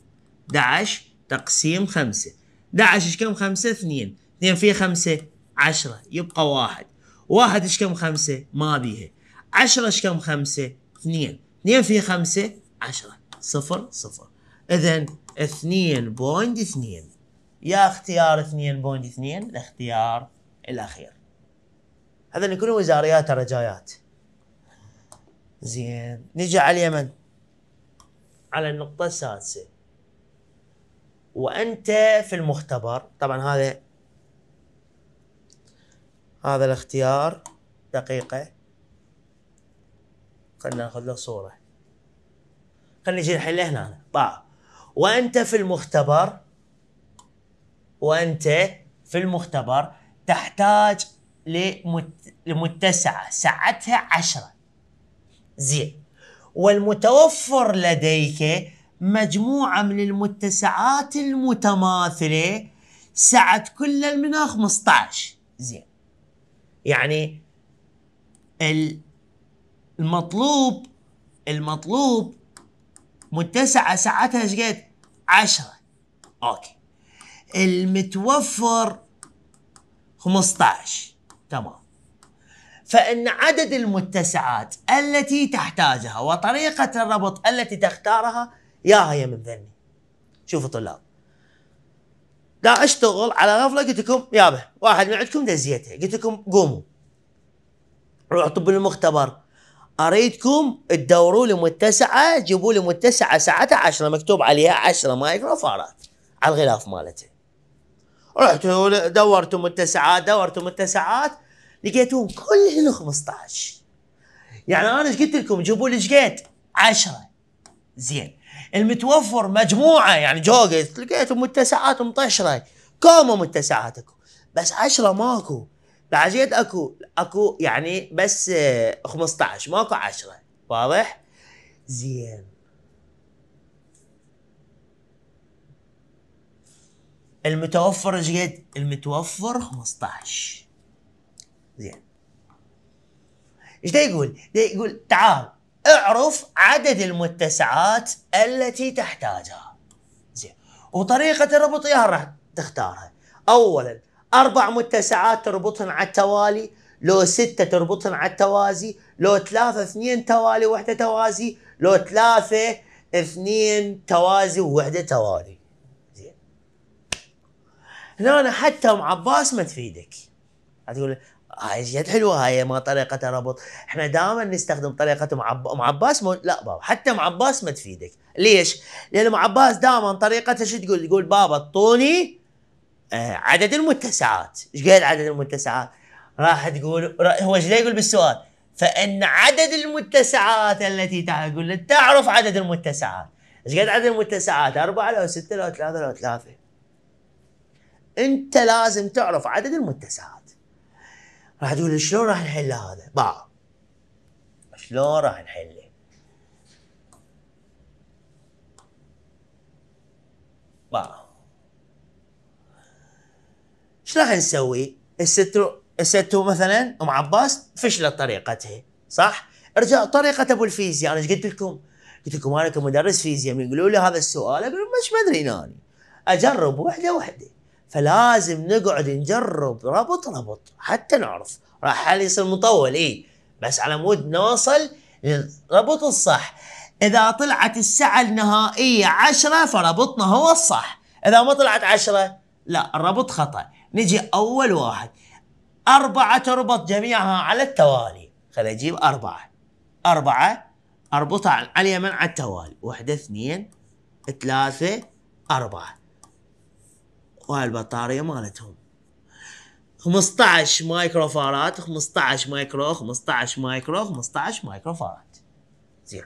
11 تقسيم 5 11 ايش كم خمسة اثنين اثنين فيه خمسة 10 يبقى واحد واحد ايش كم خمسة ما بيها 10 ايش كم خمسة اثنين اثنين فيه خمسة 10 صفر صفر اذا 2.2 يا اختيار 2.2 الاختيار الاخير هذا يكون وزاريات رجايات زين نجي على اليمن على النقطة السادسة وأنت في المختبر طبعا هذا هذا الاختيار دقيقة خلنا ناخذ له صورة خلينا نجي نحله هنا باع طيب. وأنت في المختبر وأنت في المختبر تحتاج لمت... لمتسعة ساعتها عشرة زين والمتوفر لديك مجموعة من المتسعات المتماثلة سعة كل المناخ 15 زين يعني المطلوب المطلوب متسعة سعتها ايش قد؟ 10 اوكي المتوفر 15 تمام فإن عدد المتسعات التي تحتاجها وطريقة الربط التي تختارها يا هي من ذني شوفوا طلاب قاعد اشتغل على غفله قلت لكم يابا واحد من عندكم دزيته قلت لكم قوموا روحوا طب المختبر اريدكم تدوروا لي متسعه جيبوا لي متسعه ساعتها 10 مكتوب عليها 10 مايكروفارات على الغلاف مالته رحتوا دورتوا متسعات دورتوا متسعات لقيتهم كلهم 15 يعني انا ايش قلت لكم جيبوا لي ايش قد 10 زين المتوفر مجموعه يعني جوجل لقيتهم متسعات مطشره متسعات متسعاتكم بس 10 ماكو جيت اكو اكو يعني بس 15 آه، ماكو 10 واضح؟ زين المتوفر ايش قد؟ المتوفر 15 زين ايش ده يقول؟ ده يقول تعال اعرف عدد المتسعات التي تحتاجها زين وطريقة الربط اياها راح تختارها اولا اربع متسعات تربطهم على التوالي لو ستة تربطهم على التوازي لو ثلاثة اثنين توالي وحدة توازي لو ثلاثة اثنين توازي ووحدة توالي زين هنا حتى ام عباس ما تفيدك تقول هاي جد حلوه هاي ما طريقه ربط احنا دائما نستخدم طريقه معب... معباس مو... لا بابا حتى معباس ما تفيدك ليش لان معباس دائما طريقته شو تقول تقول بابا اعطوني آه، عدد المتسعات ايش قال عدد المتسعات راح تقول هو ايش يقول بالسؤال فان عدد المتسعات التي تقول تعرف عدد المتسعات ايش قد عدد المتسعات أربعة لو ستة لو ثلاثة لو ثلاثة انت لازم تعرف عدد المتسعات راح تقول شلون راح نحل هذا؟ باع شلون راح نحله؟ باع ايش راح نسوي؟ السترو الستو مثلا ام عباس فشلت طريقتها صح؟ ارجع طريقه ابو الفيزياء انا ايش قلت لكم؟ قلت لكم انا كمدرس فيزياء يقولوا لي هذا السؤال اقول مش ما ادري اجرب وحده وحده فلازم نقعد نجرب ربط ربط حتى نعرف راح حال يصير مطول اي بس على مود نوصل للربط الصح اذا طلعت السعة النهائية عشرة فربطنا هو الصح اذا ما طلعت عشرة لا الربط خطأ نجي اول واحد أربعة تربط جميعها على التوالي خلي أجيب أربعة أربعة أربطها على اليمين على التوالي واحدة اثنين ثلاثة أربعة وهاي البطاريه مالتهم 15 مايكرو فارات 15 مايكرو 15 مايكرو 15 مايكرو فارات زين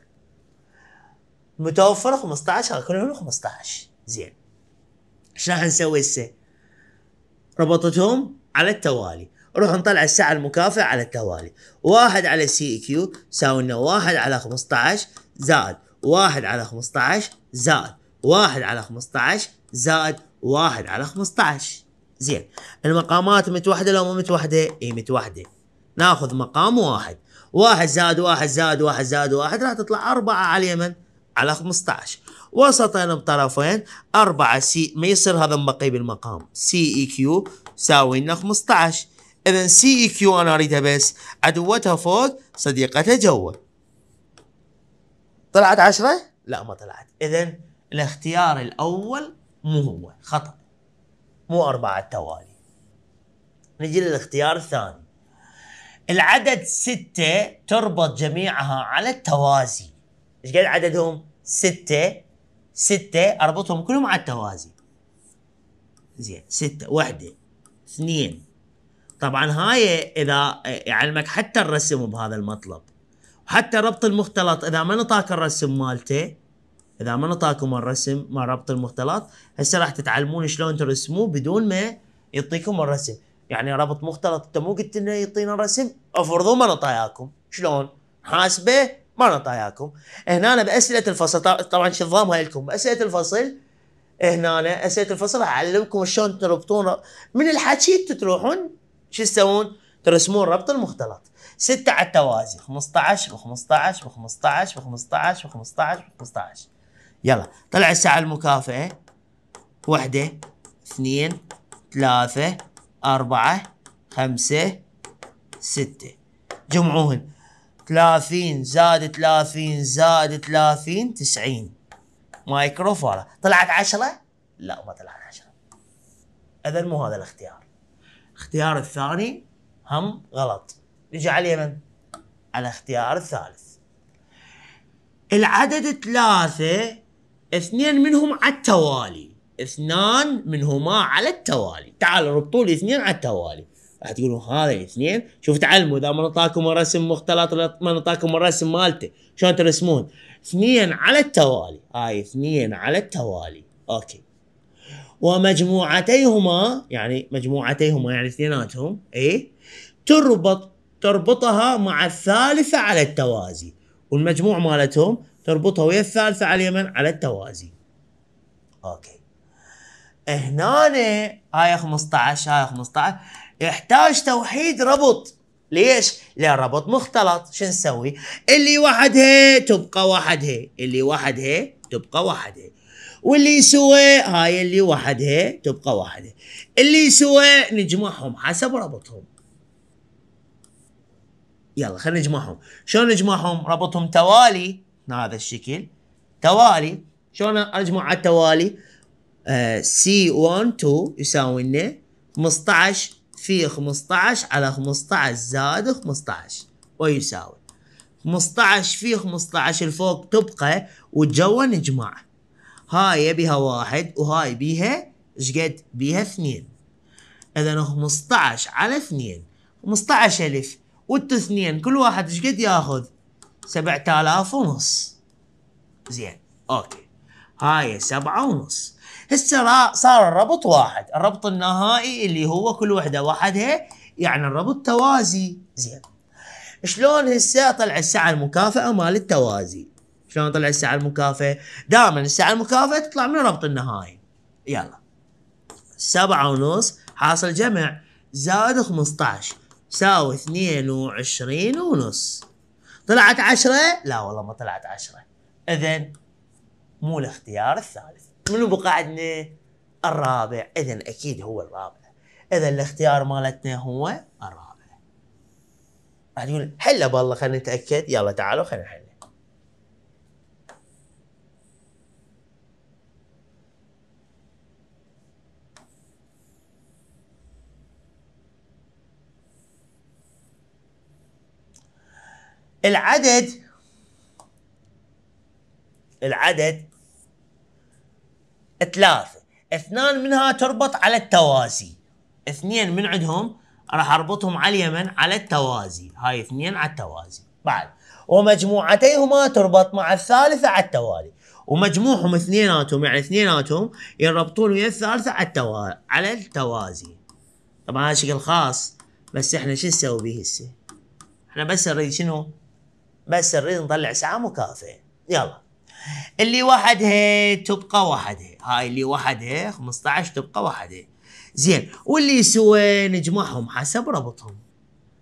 متوفر 15 كلهم 15 زين ايش راح نسوي هسه؟ ربطتهم على التوالي نروح نطلع الساعة المكافئة على التوالي واحد على سي كيو يساوي لنا واحد على 15 زائد واحد على 15 زائد واحد على 15 زائد واحد على 15 زين المقامات متوحدة لو مو متوحدة اي متوحدة ناخذ مقام واحد واحد زاد واحد زاد واحد زاد واحد راح تطلع أربعة على اليمن على 15 وسطين بطرفين اربعه سي ما يصير هذا مبقي بالمقام سي اي كيو يساوي لنا 15 اذا سي اي كيو انا اريدها بس عدوتها فوق صديقتها جوا طلعت 10 لا ما طلعت اذا الاختيار الاول مو هو خطأ مو أربعة التوالي نجي للاختيار الثاني العدد ستة تربط جميعها على التوازي ايش قد عددهم؟ ستة ستة اربطهم كلهم على التوازي زين ستة واحدة اثنين طبعا هاي اذا يعلمك حتى الرسم بهذا المطلب حتى ربط المختلط اذا ما نطاك الرسم مالته اذا ما نطاكم الرسم مع ربط المختلط هسه راح تتعلمون شلون ترسموه بدون ما يعطيكم الرسم يعني ربط مختلط انت مو قلت انه يعطينا الرسم افرضوا ما نطاياكم شلون حاسبه ما نطاياكم هنا أنا باسئله الفصل طبعا هاي لكم باسئله الفصل هنا أنا اسئله الفصل اعلمكم شلون تربطون من الحكي تروحون شو تسوون ترسمون ربط المختلط ستة على التوازي 15 و15 و15 و15 و15 و15 يلا طلع الساعة المكافئة واحدة اثنين ثلاثة أربعة خمسة ستة جمعوهن ثلاثين زائد ثلاثين زائد ثلاثين تسعين مايكرو طلعت عشرة؟ لا ما طلعت عشرة إذا مو هذا الاختيار الاختيار الثاني هم غلط نجي على اليمن على الاختيار الثالث العدد ثلاثة اثنين منهم على التوالي اثنان منهما على التوالي تعالوا ربطوا لي اثنين على التوالي راح تقولون هذا اثنين شوف تعلموا اذا ما نطاكم الرسم مختلط ما نطاكم الرسم مالته شلون ترسمون اثنين على التوالي هاي اثنين على التوالي اوكي ومجموعتيهما يعني مجموعتيهما يعني اثنيناتهم اي تربط تربطها مع الثالثة على التوازي والمجموع مالتهم تربطها ويا الثالثه على اليمن على التوازي اوكي هنا هاي 15 هاي 15 يحتاج توحيد ربط ليش؟ لان ربط مختلط شو نسوي؟ اللي وحدها تبقى واحد هي اللي وحدها تبقى واحد هي واللي سوى هاي اللي وحدها تبقى هي اللي سوى نجمعهم حسب ربطهم يلا خلينا نجمعهم شلون نجمعهم؟ ربطهم توالي هذا الشكل توالي شلون اجمع على التوالي سي 1 2 يساوي لنا 15 في 15 على 15 زائد 15 ويساوي 15 في 15 الفوق تبقى وجوا نجمع هاي بها واحد وهاي بيها قد؟ بيها اثنين اذا 15 على اثنين 15 الف والتو اثنين كل واحد ايش قد ياخذ 7000 ونص زين اوكي هاي سبعة ونص هسه صار الربط واحد الربط النهائي اللي هو كل وحده وحدها يعني الربط توازي زين شلون هسه طلع الساعه المكافاه مال التوازي شلون طلع الساعه المكافاه دائما الساعه المكافاه تطلع من الربط النهائي يلا سبعة ونص حاصل جمع زائد 15 ساوي 22 ونص طلعت عشرة لا والله ما طلعت عشرة اذا مو الاختيار الثالث منو بقى عندنا الرابع اذا اكيد هو الرابع اذا الاختيار مالتنا هو الرابع راح تقول هلا بالله خلينا نتاكد يلا تعالوا خلينا نحل العدد العدد ثلاثة اثنان منها تربط على التوازي اثنين من عندهم راح اربطهم على اليمن على التوازي هاي اثنين على التوازي بعد ومجموعتيهما تربط مع الثالثة على التوالي ومجموعهم اثنيناتهم يعني اثنيناتهم ينربطون ويا الثالثة على التوالي على التوازي طبعا هذا شكل خاص بس احنا شو نسوي به هسه؟ احنا بس نريد شنو؟ بس نريد نطلع سهم وكافي يلا اللي وحدها تبقى وحدها هاي اللي وحدها 15 تبقى وحدها زين واللي سوى نجمعهم حسب ربطهم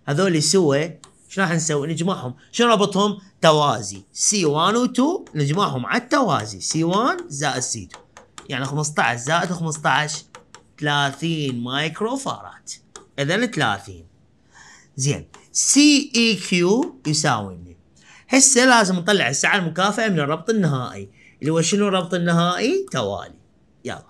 هذول سوى ايش راح نسوي نجمعهم شنو ربطهم توازي سي 1 و 2 نجمعهم على التوازي سي 1 زائد سي 2 يعني 15 زائد 15 30 مايكرو فارات اذا 30 زين سي اي e كيو يساوي هسه لازم نطلع الساعة المكافئة من الربط النهائي اللي هو شنو الربط النهائي توالي يلا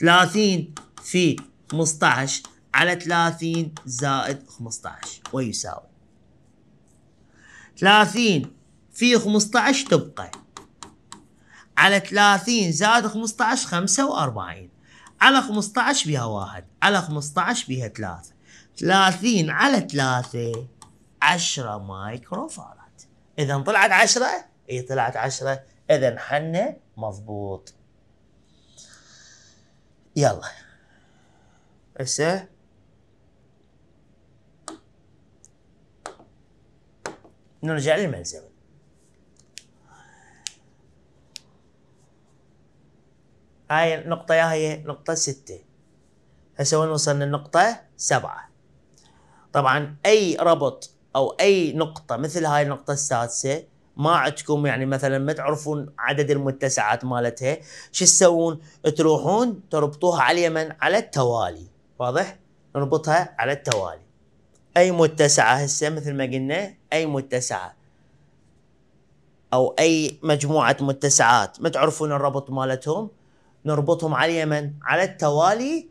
ثلاثين في 15 على ثلاثين زائد 15 ويساوي ثلاثين في 15 تبقى على ثلاثين زائد 15 45 خمسة وأربعين على 15 بها واحد على 15 بها ثلاثة ثلاثين على ثلاثة 10 مايكرو اذا طلعت 10 اي طلعت 10 اذا حنا مضبوط يلا هسه نرجع للملزمه هاي النقطة يا هي نقطة ستة هسه وين وصلنا النقطة سبعة طبعا أي ربط او اي نقطه مثل هاي النقطه السادسه ما عندكم يعني مثلا ما تعرفون عدد المتسعات مالتها شو تسوون تروحون تربطوها على اليمن على التوالي واضح نربطها على التوالي اي متسعه هسه مثل ما قلنا اي متسعه او اي مجموعه متسعات ما تعرفون الربط مالتهم نربطهم على اليمن على التوالي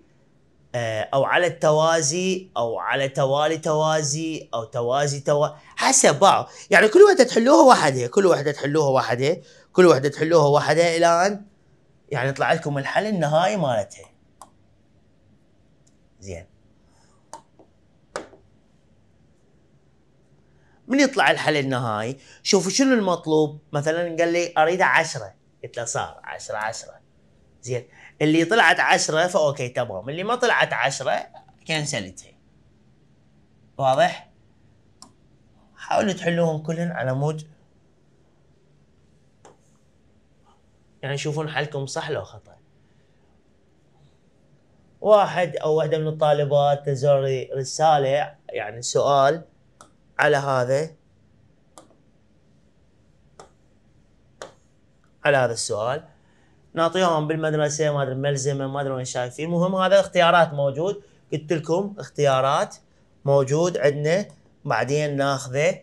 آه، او على التوازي او على توالي توازي او توازي تو حسب بعض يعني كل وحده تحلوها واحده كل وحده تحلوها واحده كل وحده تحلوها واحده الى ان يعني يطلع لكم الحل النهائي مالتها زين من يطلع الحل النهائي شوفوا شنو المطلوب مثلا قال لي اريد 10 قلت له صار 10 10 زين اللي طلعت عشرة فاوكي تمام اللي ما طلعت عشرة كنسلتها واضح حاولوا تحلوهم كلهم على مود يعني يشوفون حلكم صح لو خطأ واحد او واحدة من الطالبات تزوري رسالة يعني سؤال على هذا على هذا السؤال نعطيهم بالمدرسه ما ادري ملزمه ما ادري وين شايفين المهم هذا اختيارات موجود قلت لكم اختيارات موجود عندنا بعدين ناخذه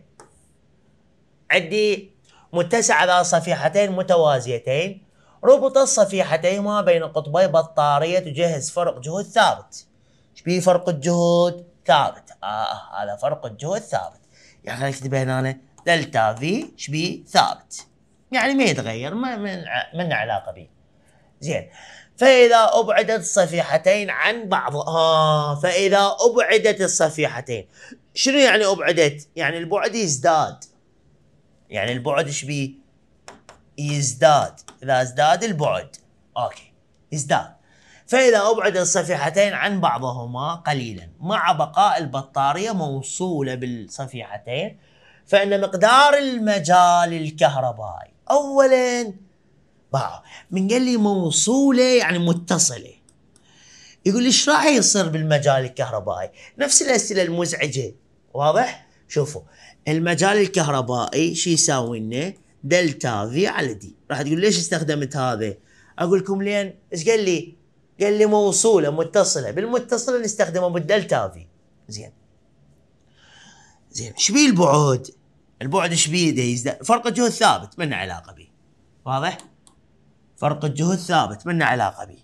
عندي متسع على صفيحتين متوازيتين ربط الصفيحتين ما بين قطبي بطارية تجهز فرق جهود ثابت ايش بيه فرق الجهود ثابت اه هذا فرق الجهود ثابت يعني خلينا نكتب هنا دلتا في ايش بيه ثابت يعني ما يتغير ما من, من علاقة به زين فإذا أبعدت الصفيحتين عن اه فإذا أبعدت الصفيحتين شنو يعني أبعدت؟ يعني البعد يزداد يعني البعد ايش بيه؟ يزداد إذا ازداد البعد أوكي يزداد فإذا أبعد الصفيحتين عن بعضهما قليلا مع بقاء البطارية موصولة بالصفيحتين فإن مقدار المجال الكهربائي أولا باعوا من قال لي موصوله يعني متصله يقول ايش راح يصير بالمجال الكهربائي نفس الاسئله المزعجه واضح شوفوا المجال الكهربائي شو يساوي لنا دلتا في على دي راح تقول ليش استخدمت هذا اقول لكم لين ايش قال لي قال لي موصوله متصله بالمتصله نستخدمها بالدلتا في زين زين ايش البعد البعد ايش بيه فرق الجهد ثابت ما علاقه به واضح فرق الجهد ثابت ما لنا علاقه به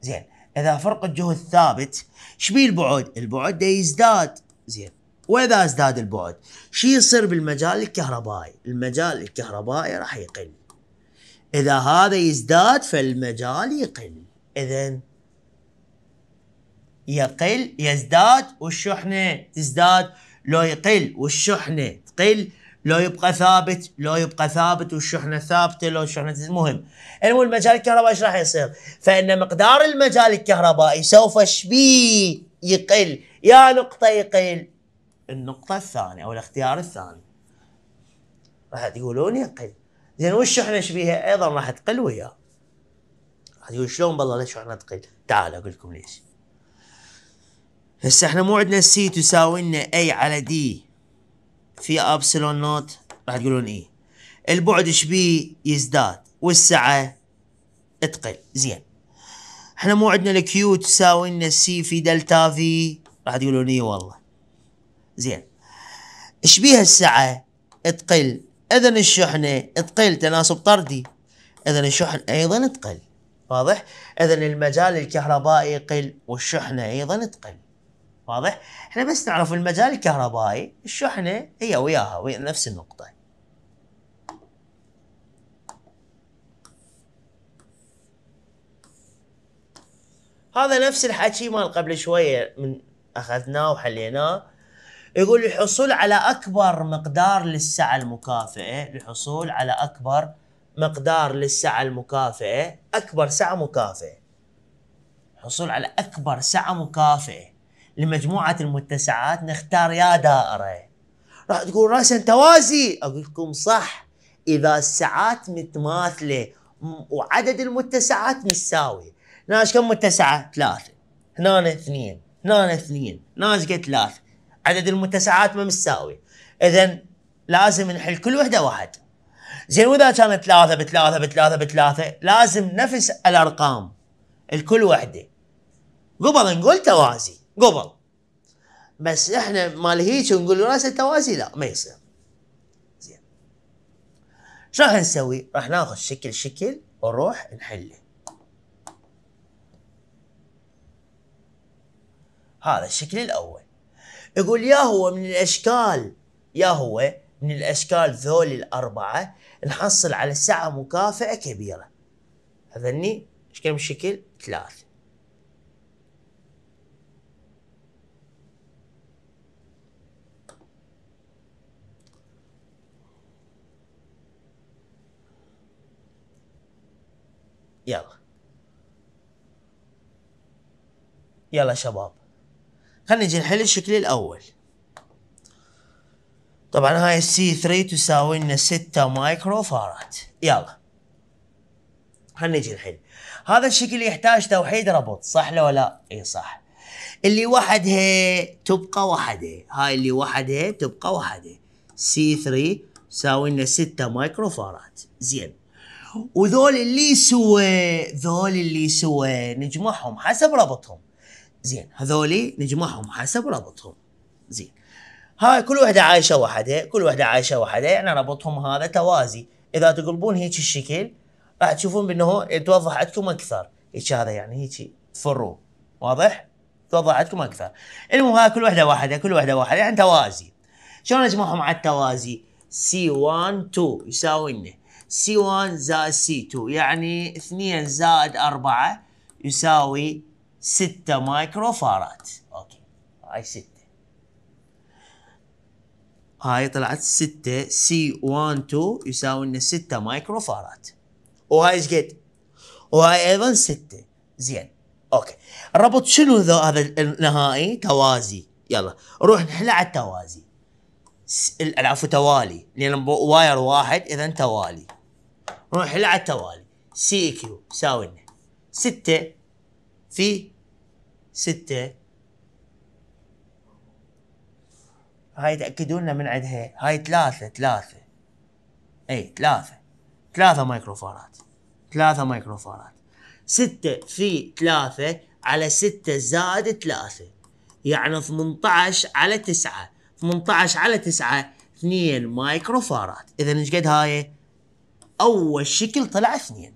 زين اذا فرق الجهد ثابت ايش بيه البعد البعد ده يزداد زين واذا ازداد البعد شو يصير بالمجال الكهربائي المجال الكهربائي راح يقل اذا هذا يزداد فالمجال يقل اذا يقل يزداد والشحنه تزداد لو يقل والشحنه تقل لو يبقى ثابت لو يبقى ثابت والشحنه ثابته لو الشحنه المهم المهم المجال الكهربائي ايش راح يصير؟ فان مقدار المجال الكهربائي سوف شبيه يقل يا نقطه يقل النقطه الثانيه او الاختيار الثاني راح تقولون يقل زين والشحنه بيها؟ ايضا راح تقل وياه راح تقول شلون بالله ليش احنا تقل تعال اقول لكم ليش هسه احنا مو عندنا السي تساوي لنا اي على دي في ابسلون نوت راح تقولون اي البعد ايش بيه يزداد والسعه تقل زين احنا مو عندنا الكيو تساوي لنا السي في دلتا في راح تقولون اي والله زين ايش بيها السعه تقل اذا الشحنه تقل تناسب طردي اذا الشحن ايضا تقل واضح اذا المجال الكهربائي يقل والشحنه ايضا تقل واضح؟ احنا بس نعرف المجال الكهربائي الشحنه هي وياها ويا نفس النقطه. هذا نفس الحكي مال قبل شويه من اخذناه وحليناه يقول الحصول على اكبر مقدار للسعه المكافئه الحصول على اكبر مقدار للسعه المكافئه اكبر سعه مكافئه الحصول على اكبر سعه مكافئه لمجموعه المتسعات نختار يا دائره راح تقول راسا توازي اقول لكم صح اذا الساعات متماثله وعدد المتسعات متساوي ناش كم متسعه؟ ثلاثه هنا اثنين هنا اثنين نازقه ثلاثه عدد المتسعات ما متساوي اذا لازم نحل كل وحده واحد زين واذا كانت ثلاثه بثلاثه بثلاثه بثلاثه لازم نفس الارقام الكل وحده قبل نقول توازي قبل بس احنا مال هيك ونقول له راس التوازي لا ما يصير زين شو راح نسوي؟ راح ناخذ شكل شكل ونروح نحله هذا الشكل الاول يقول يا هو من الاشكال يا هو من الاشكال ذول الاربعه نحصل على سعه مكافئه كبيره هذني كم شكل ثلاثه يلا يلا شباب خلينا نجي نحل الشكل الاول طبعا هاي السي 3 تساوي لنا 6 مايكرو فارات يلا خلينا نجي نحل هذا الشكل يحتاج توحيد ربط صح لو لا اي صح اللي وحدها تبقى وحده هاي اللي وحدها تبقى وحده c 3 تساوي لنا 6 مايكرو فارات زين وذول اللي سوى ذول اللي سوى نجمعهم حسب ربطهم زين هذولي نجمعهم حسب ربطهم زين هاي كل وحده عايشه وحده كل وحده عايشه وحده يعني ربطهم هذا توازي اذا تقلبون هيك الشكل راح تشوفون بانه يتوضح عندكم اكثر هيك هذا يعني هيك فرو واضح توضح عندكم اكثر المهم هاي كل وحده واحده كل وحده واحده يعني توازي شلون نجمعهم على التوازي سي 1 2 يساوي انه سي 1 زائد سي 2 يعني 2 زائد 4 يساوي 6 مايكرو فارات اوكي هاي 6 هاي طلعت 6 سي 1 2 يساوي لنا 6 مايكرو فارات وهاي ايش قد؟ وهاي ايضا 6 زين اوكي الربط شنو ذا هذا النهائي توازي يلا روح نحلع على التوازي العفو توالي لان واير واحد اذا توالي روح على التوالي سي كيو يساوي لنا 6 في 6 هاي تأكدوا لنا من عندها هاي ثلاثة ثلاثة اي ثلاثة ثلاثة مايكروفارات ثلاثة مايكروفارات ستة في ثلاثة على ستة زائد ثلاثة يعني 18 على 9 18 على 9 2 مايكروفارات اذا ايش قد هاي اول شكل طلع اثنين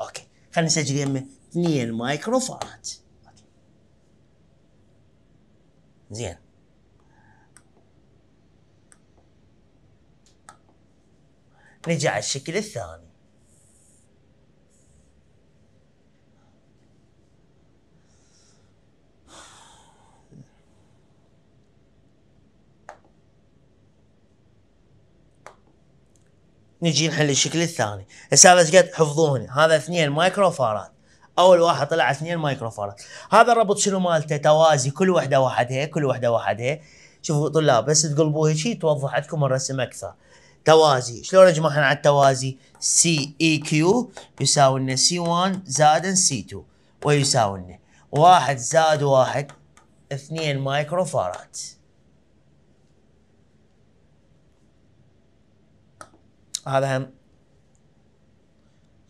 اوكي خلينا نسجل يمه 2 مايكرو زين نجي على الشكل الثاني نجي نحل الشكل الثاني هسه بس قد حفظوهن هذا اثنين مايكرو فارات اول واحد طلع اثنين مايكرو فارات هذا الربط شنو مالته توازي كل وحده وحدها كل وحده وحدها شوفوا طلاب بس تقلبوه شي توضح عندكم الرسم اكثر توازي شلون اجمعهن على التوازي سي اي e كيو يساوي لنا سي 1 زائد سي 2 ويساوي لنا 1 زائد 1 2 مايكرو فارات هذا هم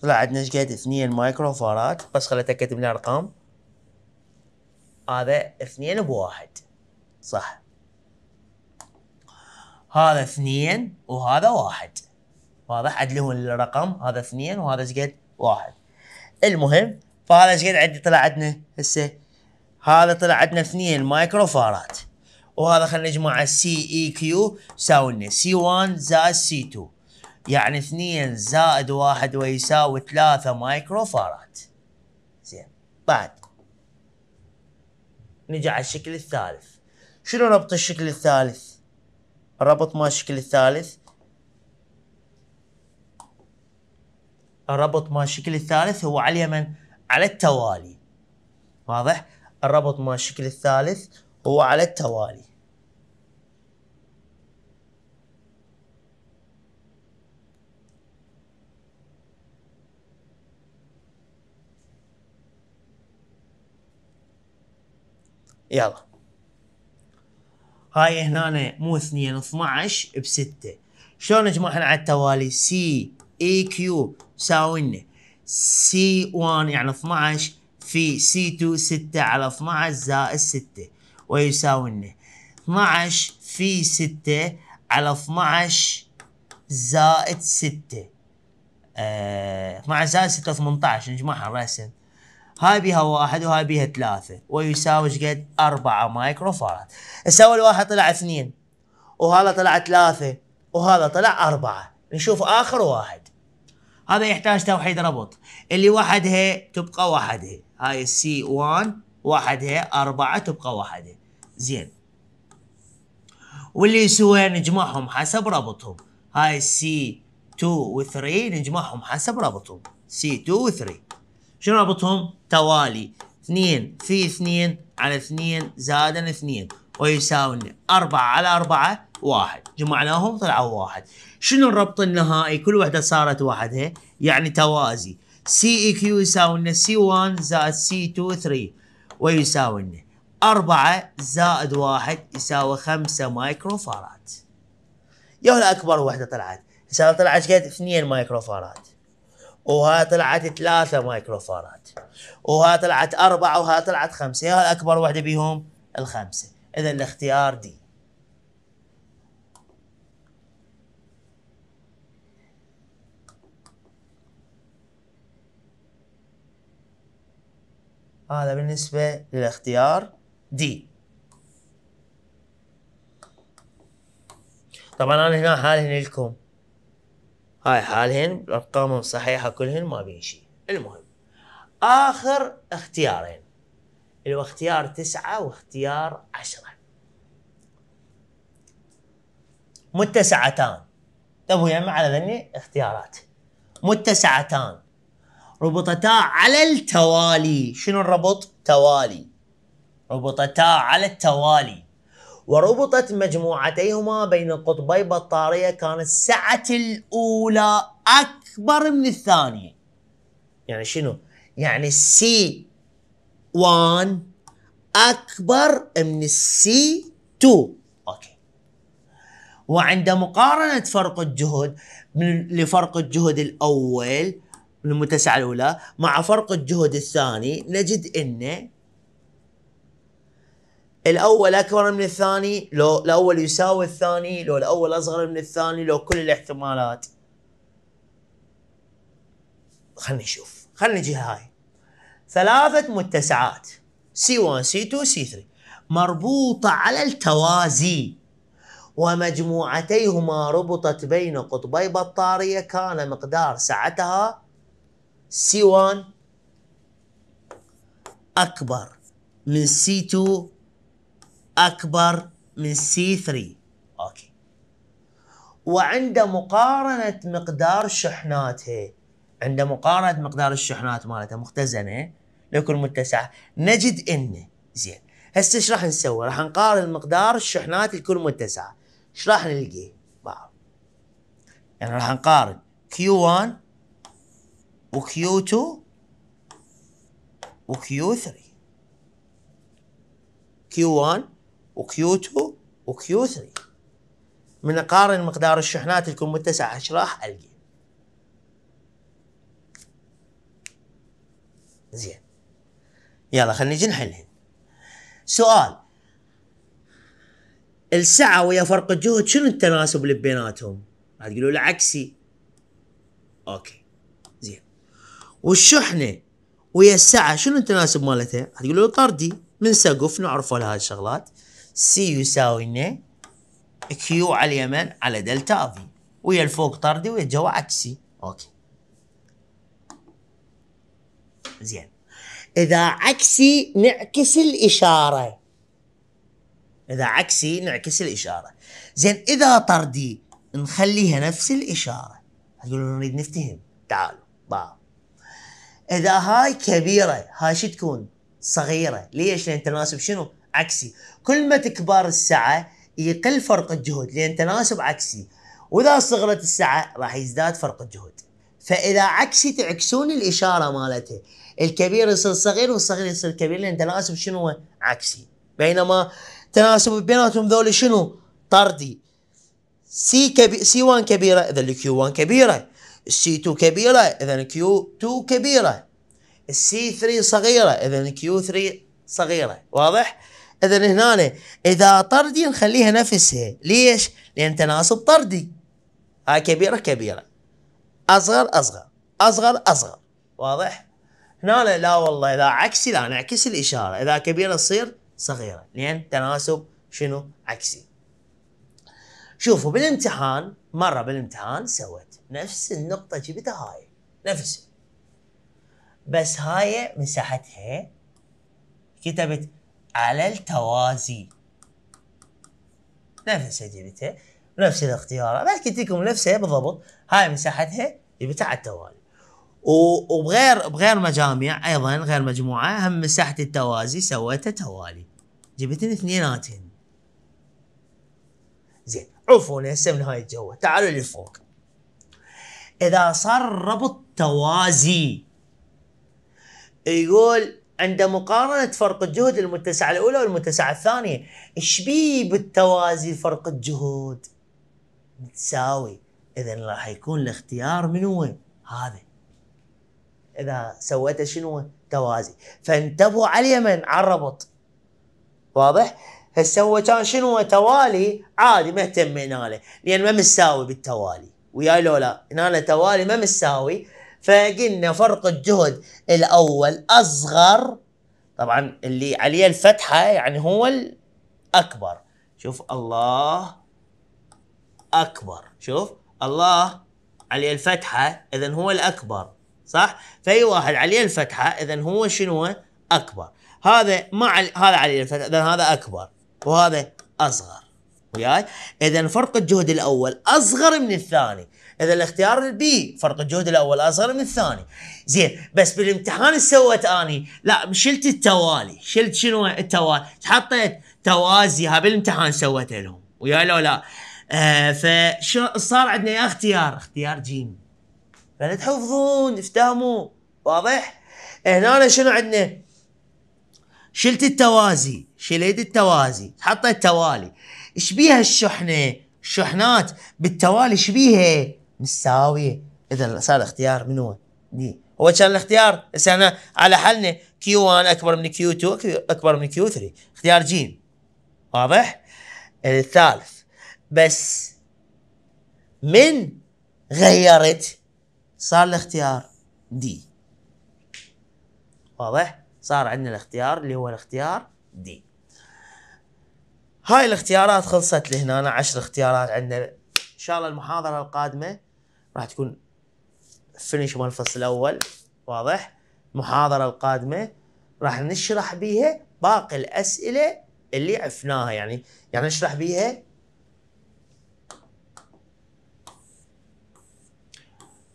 طلع عندنا ايش قد اثنين مايكرو فارات بس خليني اتاكد من الارقام هذا اثنين بواحد صح هذا اثنين وهذا واحد واضح عدلهم الرقم هذا اثنين وهذا ايش قد واحد المهم فهذا ايش قد عندي طلع عندنا هسه هذا طلع عندنا اثنين مايكرو فارات وهذا خلينا نجمع سي اي e كيو يساوي لنا سي 1 زائد سي 2 يعني اثنين زائد واحد ويساوي ثلاثة مايكرو فارات زين بعد نجي على الشكل الثالث شنو ربط الشكل الثالث ربط ما الشكل الثالث الربط ما الشكل الثالث هو على اليمن على التوالي واضح الربط ما الشكل الثالث هو على التوالي يلا هاي هنا مو اثنين 12 ب 6 شلون نجمعهن على التوالي سي اي كيو تساوي سي 1 يعني 12 في سي 2 6 على 12 زائد 6 ويساوي لنا 12 في 6 على 12 زائد 6 أه 12 زائد 6 18 نجمعها راسا هاي بيها واحد وهاي بيها ثلاثة ويساوي ايش قد أربعة مايكرو فاراد هسه أول طلع اثنين وهذا طلع ثلاثة وهذا طلع أربعة نشوف آخر واحد هذا يحتاج توحيد ربط اللي وحدها تبقى وحدها هاي السي 1 وحدها أربعة تبقى وحدها زين واللي يسوى نجمعهم حسب ربطهم هاي السي 2 و 3 نجمعهم حسب ربطهم سي 2 و 3 شنو رابطهم توالي 2 في 2 على 2 زائد 2 ويساوي 4 على 4 واحد جمعناهم طلعوا واحد شنو الربط النهائي كل وحدة صارت وحدها يعني توازي سي اي كيو يساوي لنا سي 1 زائد سي 2 3 ويساوي لنا 4 زائد 1 يساوي 5 مايكرو فارات. يا الأكبر وحدة طلعت هسه طلعت قد 2 مايكرو فارات. وها طلعت ثلاثة مايكروفارات وها طلعت أربعة وها طلعت خمسة هاي أكبر وحدة بيهم الخمسة إذا الاختيار دي هذا بالنسبة للاختيار دي طبعا أنا هنا حالي لكم هاي حالهن ارقامهم صحيحه كلهن ما بين شيء المهم اخر اختيارين اللي هو اختيار تسعة واختيار عشرة متسعتان تبو ويا على ذني اختيارات متسعتان ربطتا على التوالي شنو الربط توالي ربطتا على التوالي وربطت مجموعتيهما بين قطبي بطارية كانت سعة الأولى أكبر من الثانية يعني شنو؟ يعني السي 1 أكبر من السي 2 أوكي وعند مقارنة فرق الجهد من لفرق الجهد الأول المتسعة الأولى مع فرق الجهد الثاني نجد أنه الاول اكبر من الثاني لو الاول يساوي الثاني لو الاول اصغر من الثاني لو كل الاحتمالات خلني نشوف خلينا نجي هاي ثلاثة متسعات C1 C2 C3 مربوطة على التوازي ومجموعتيهما ربطت بين قطبي بطارية كان مقدار سعتها C1 أكبر من C2 أكبر من سي 3 أوكي وعند مقارنة مقدار شحناتها عند مقارنة مقدار الشحنات مالتها مختزنة لكل متسع نجد إن زين هسه ايش راح نسوي؟ راح نقارن مقدار الشحنات لكل متسع ايش راح نلقي؟ بعض يعني راح نقارن Q1 وQ2 وQ3 Q1 وكيو2 وكيو3 من أقارن مقدار الشحنات يكون متسع أشراح ألقي زين يلا خلينا نجي نحلهن سؤال السعة ويا فرق الجهد شنو التناسب اللي بيناتهم؟ تقولوا له عكسي اوكي زين والشحنة ويا السعة شنو التناسب مالتها؟ تقولوا له طردي من سقف نعرفه لهذه الشغلات سي يساوي ن كيو على اليمين على دلتا في ويا الفوق طردي ويا الجوا عكسي اوكي زين اذا عكسي نعكس الاشاره اذا عكسي نعكس الاشاره زين اذا طردي نخليها نفس الاشاره يقولون نريد نفتهم تعالوا با اذا هاي كبيره هاي شو تكون صغيره ليش لان تناسب شنو عكسي كل ما تكبر الساعة يقل فرق الجهد لأن تناسب عكسي وإذا صغرت الساعة راح يزداد فرق الجهد فإذا عكسي تعكسون الإشارة مالته الكبير يصير صغير والصغير يصير كبير لأن تناسب شنو عكسي بينما تناسب بيناتهم ذول شنو طردي سي كبي... سي 1 كبيرة إذا الكيو 1 كبيرة السي 2 كبيرة إذا الكيو 2 كبيرة السي 3 صغيرة إذا الكيو 3 صغيرة واضح؟ اذا هنا اذا طردي نخليها نفسها ليش لان تناسب طردي هاي كبيره كبيره اصغر اصغر اصغر اصغر واضح هنا لا والله اذا عكسي لا نعكس الاشاره اذا كبيره تصير صغيره لان تناسب شنو عكسي شوفوا بالامتحان مره بالامتحان سويت نفس النقطه جبتها هاي نفسها بس هاي مساحتها كتبت على التوازي نفس جبتها نفس الاختيار بس كنت لكم نفسها بالضبط هاي مساحتها جبتها على التوالي وبغير بغير مجاميع ايضا غير مجموعه هم مساحه التوازي سويتها توالي جبتن اثنيناتهن زين عفوا هسه من هاي الجوه تعالوا لفوق اذا صار ربط توازي يقول عند مقارنة فرق الجهد المتسعة الأولى والمتسعة الثانية إيش بالتوازي فرق الجهود متساوي إذا راح يكون الاختيار من هو هذا إذا سويته شنو توازي فانتبهوا على اليمن على الربط واضح هسه هو كان شنو توالي عادي ما اهتمينا له لأن ما مساوي بالتوالي وياي لولا هنا توالي ما مساوي فقلنا فرق الجهد الاول اصغر طبعا اللي عليه الفتحه يعني هو الاكبر شوف الله اكبر شوف الله عليه الفتحه اذا هو الاكبر صح فاي واحد عليه الفتحه اذا هو شنو اكبر هذا مع هذا عليه الفتحه اذا هذا اكبر وهذا اصغر وياي اذا فرق الجهد الاول اصغر من الثاني اذا الاختيار البي فرق الجهد الاول اصغر من الثاني زين بس بالامتحان اللي سويت اني لا شلت التوالي شلت شنو التوالي حطيت توازي ها بالامتحان سويت لهم ويا لو لا آه فشو صار عندنا يا اختيار اختيار جيم فلا تحفظون افتهموا واضح هنا شنو عندنا شلت التوازي شليت التوازي حطيت توالي ايش بيها الشحنه الشحنات بالتوالي ايش بيها بالساوية إذا صار اختيار من هو؟ دي هو كان الاختيار بس انا على حلنا كيو 1 أكبر من كيو 2 أكبر من كيو 3 اختيار جيم واضح؟ الثالث بس من غيرت صار الاختيار دي واضح؟ صار عندنا الاختيار اللي هو الاختيار دي هاي الاختيارات خلصت لهنا عشر اختيارات عندنا ان شاء الله المحاضرة القادمة راح تكون فينش مال الفصل الاول واضح المحاضره القادمه راح نشرح بيها باقي الاسئله اللي عفناها يعني يعني نشرح بيها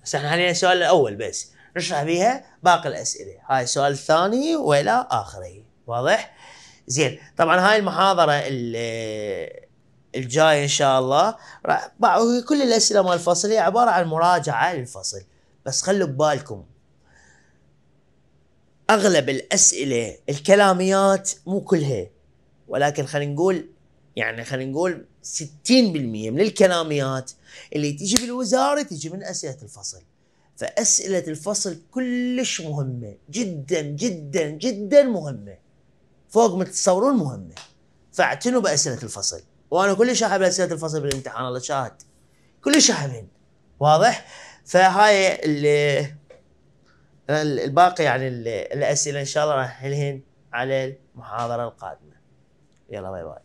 بس احنا علينا السؤال الاول بس نشرح بيها باقي الاسئله هاي السؤال الثاني والى اخره واضح زين طبعا هاي المحاضره اللي الجاي ان شاء الله كل الاسئله مال الفصل هي عباره عن مراجعه للفصل بس خلوا ببالكم اغلب الاسئله الكلاميات مو كلها ولكن خلينا نقول يعني خلينا نقول 60% من الكلاميات اللي تجي بالوزاره تجي من اسئله الفصل فاسئله الفصل كلش مهمه جدا جدا جدا مهمه فوق ما تتصورون مهمه فاعتنوا باسئله الفصل وانا كلش احب اسئله الفصل بالامتحان الله شاهد كلش احبهن واضح فهاي الباقي يعني الاسئله ان شاء الله راح نحلهن على المحاضره القادمه يلا باي باي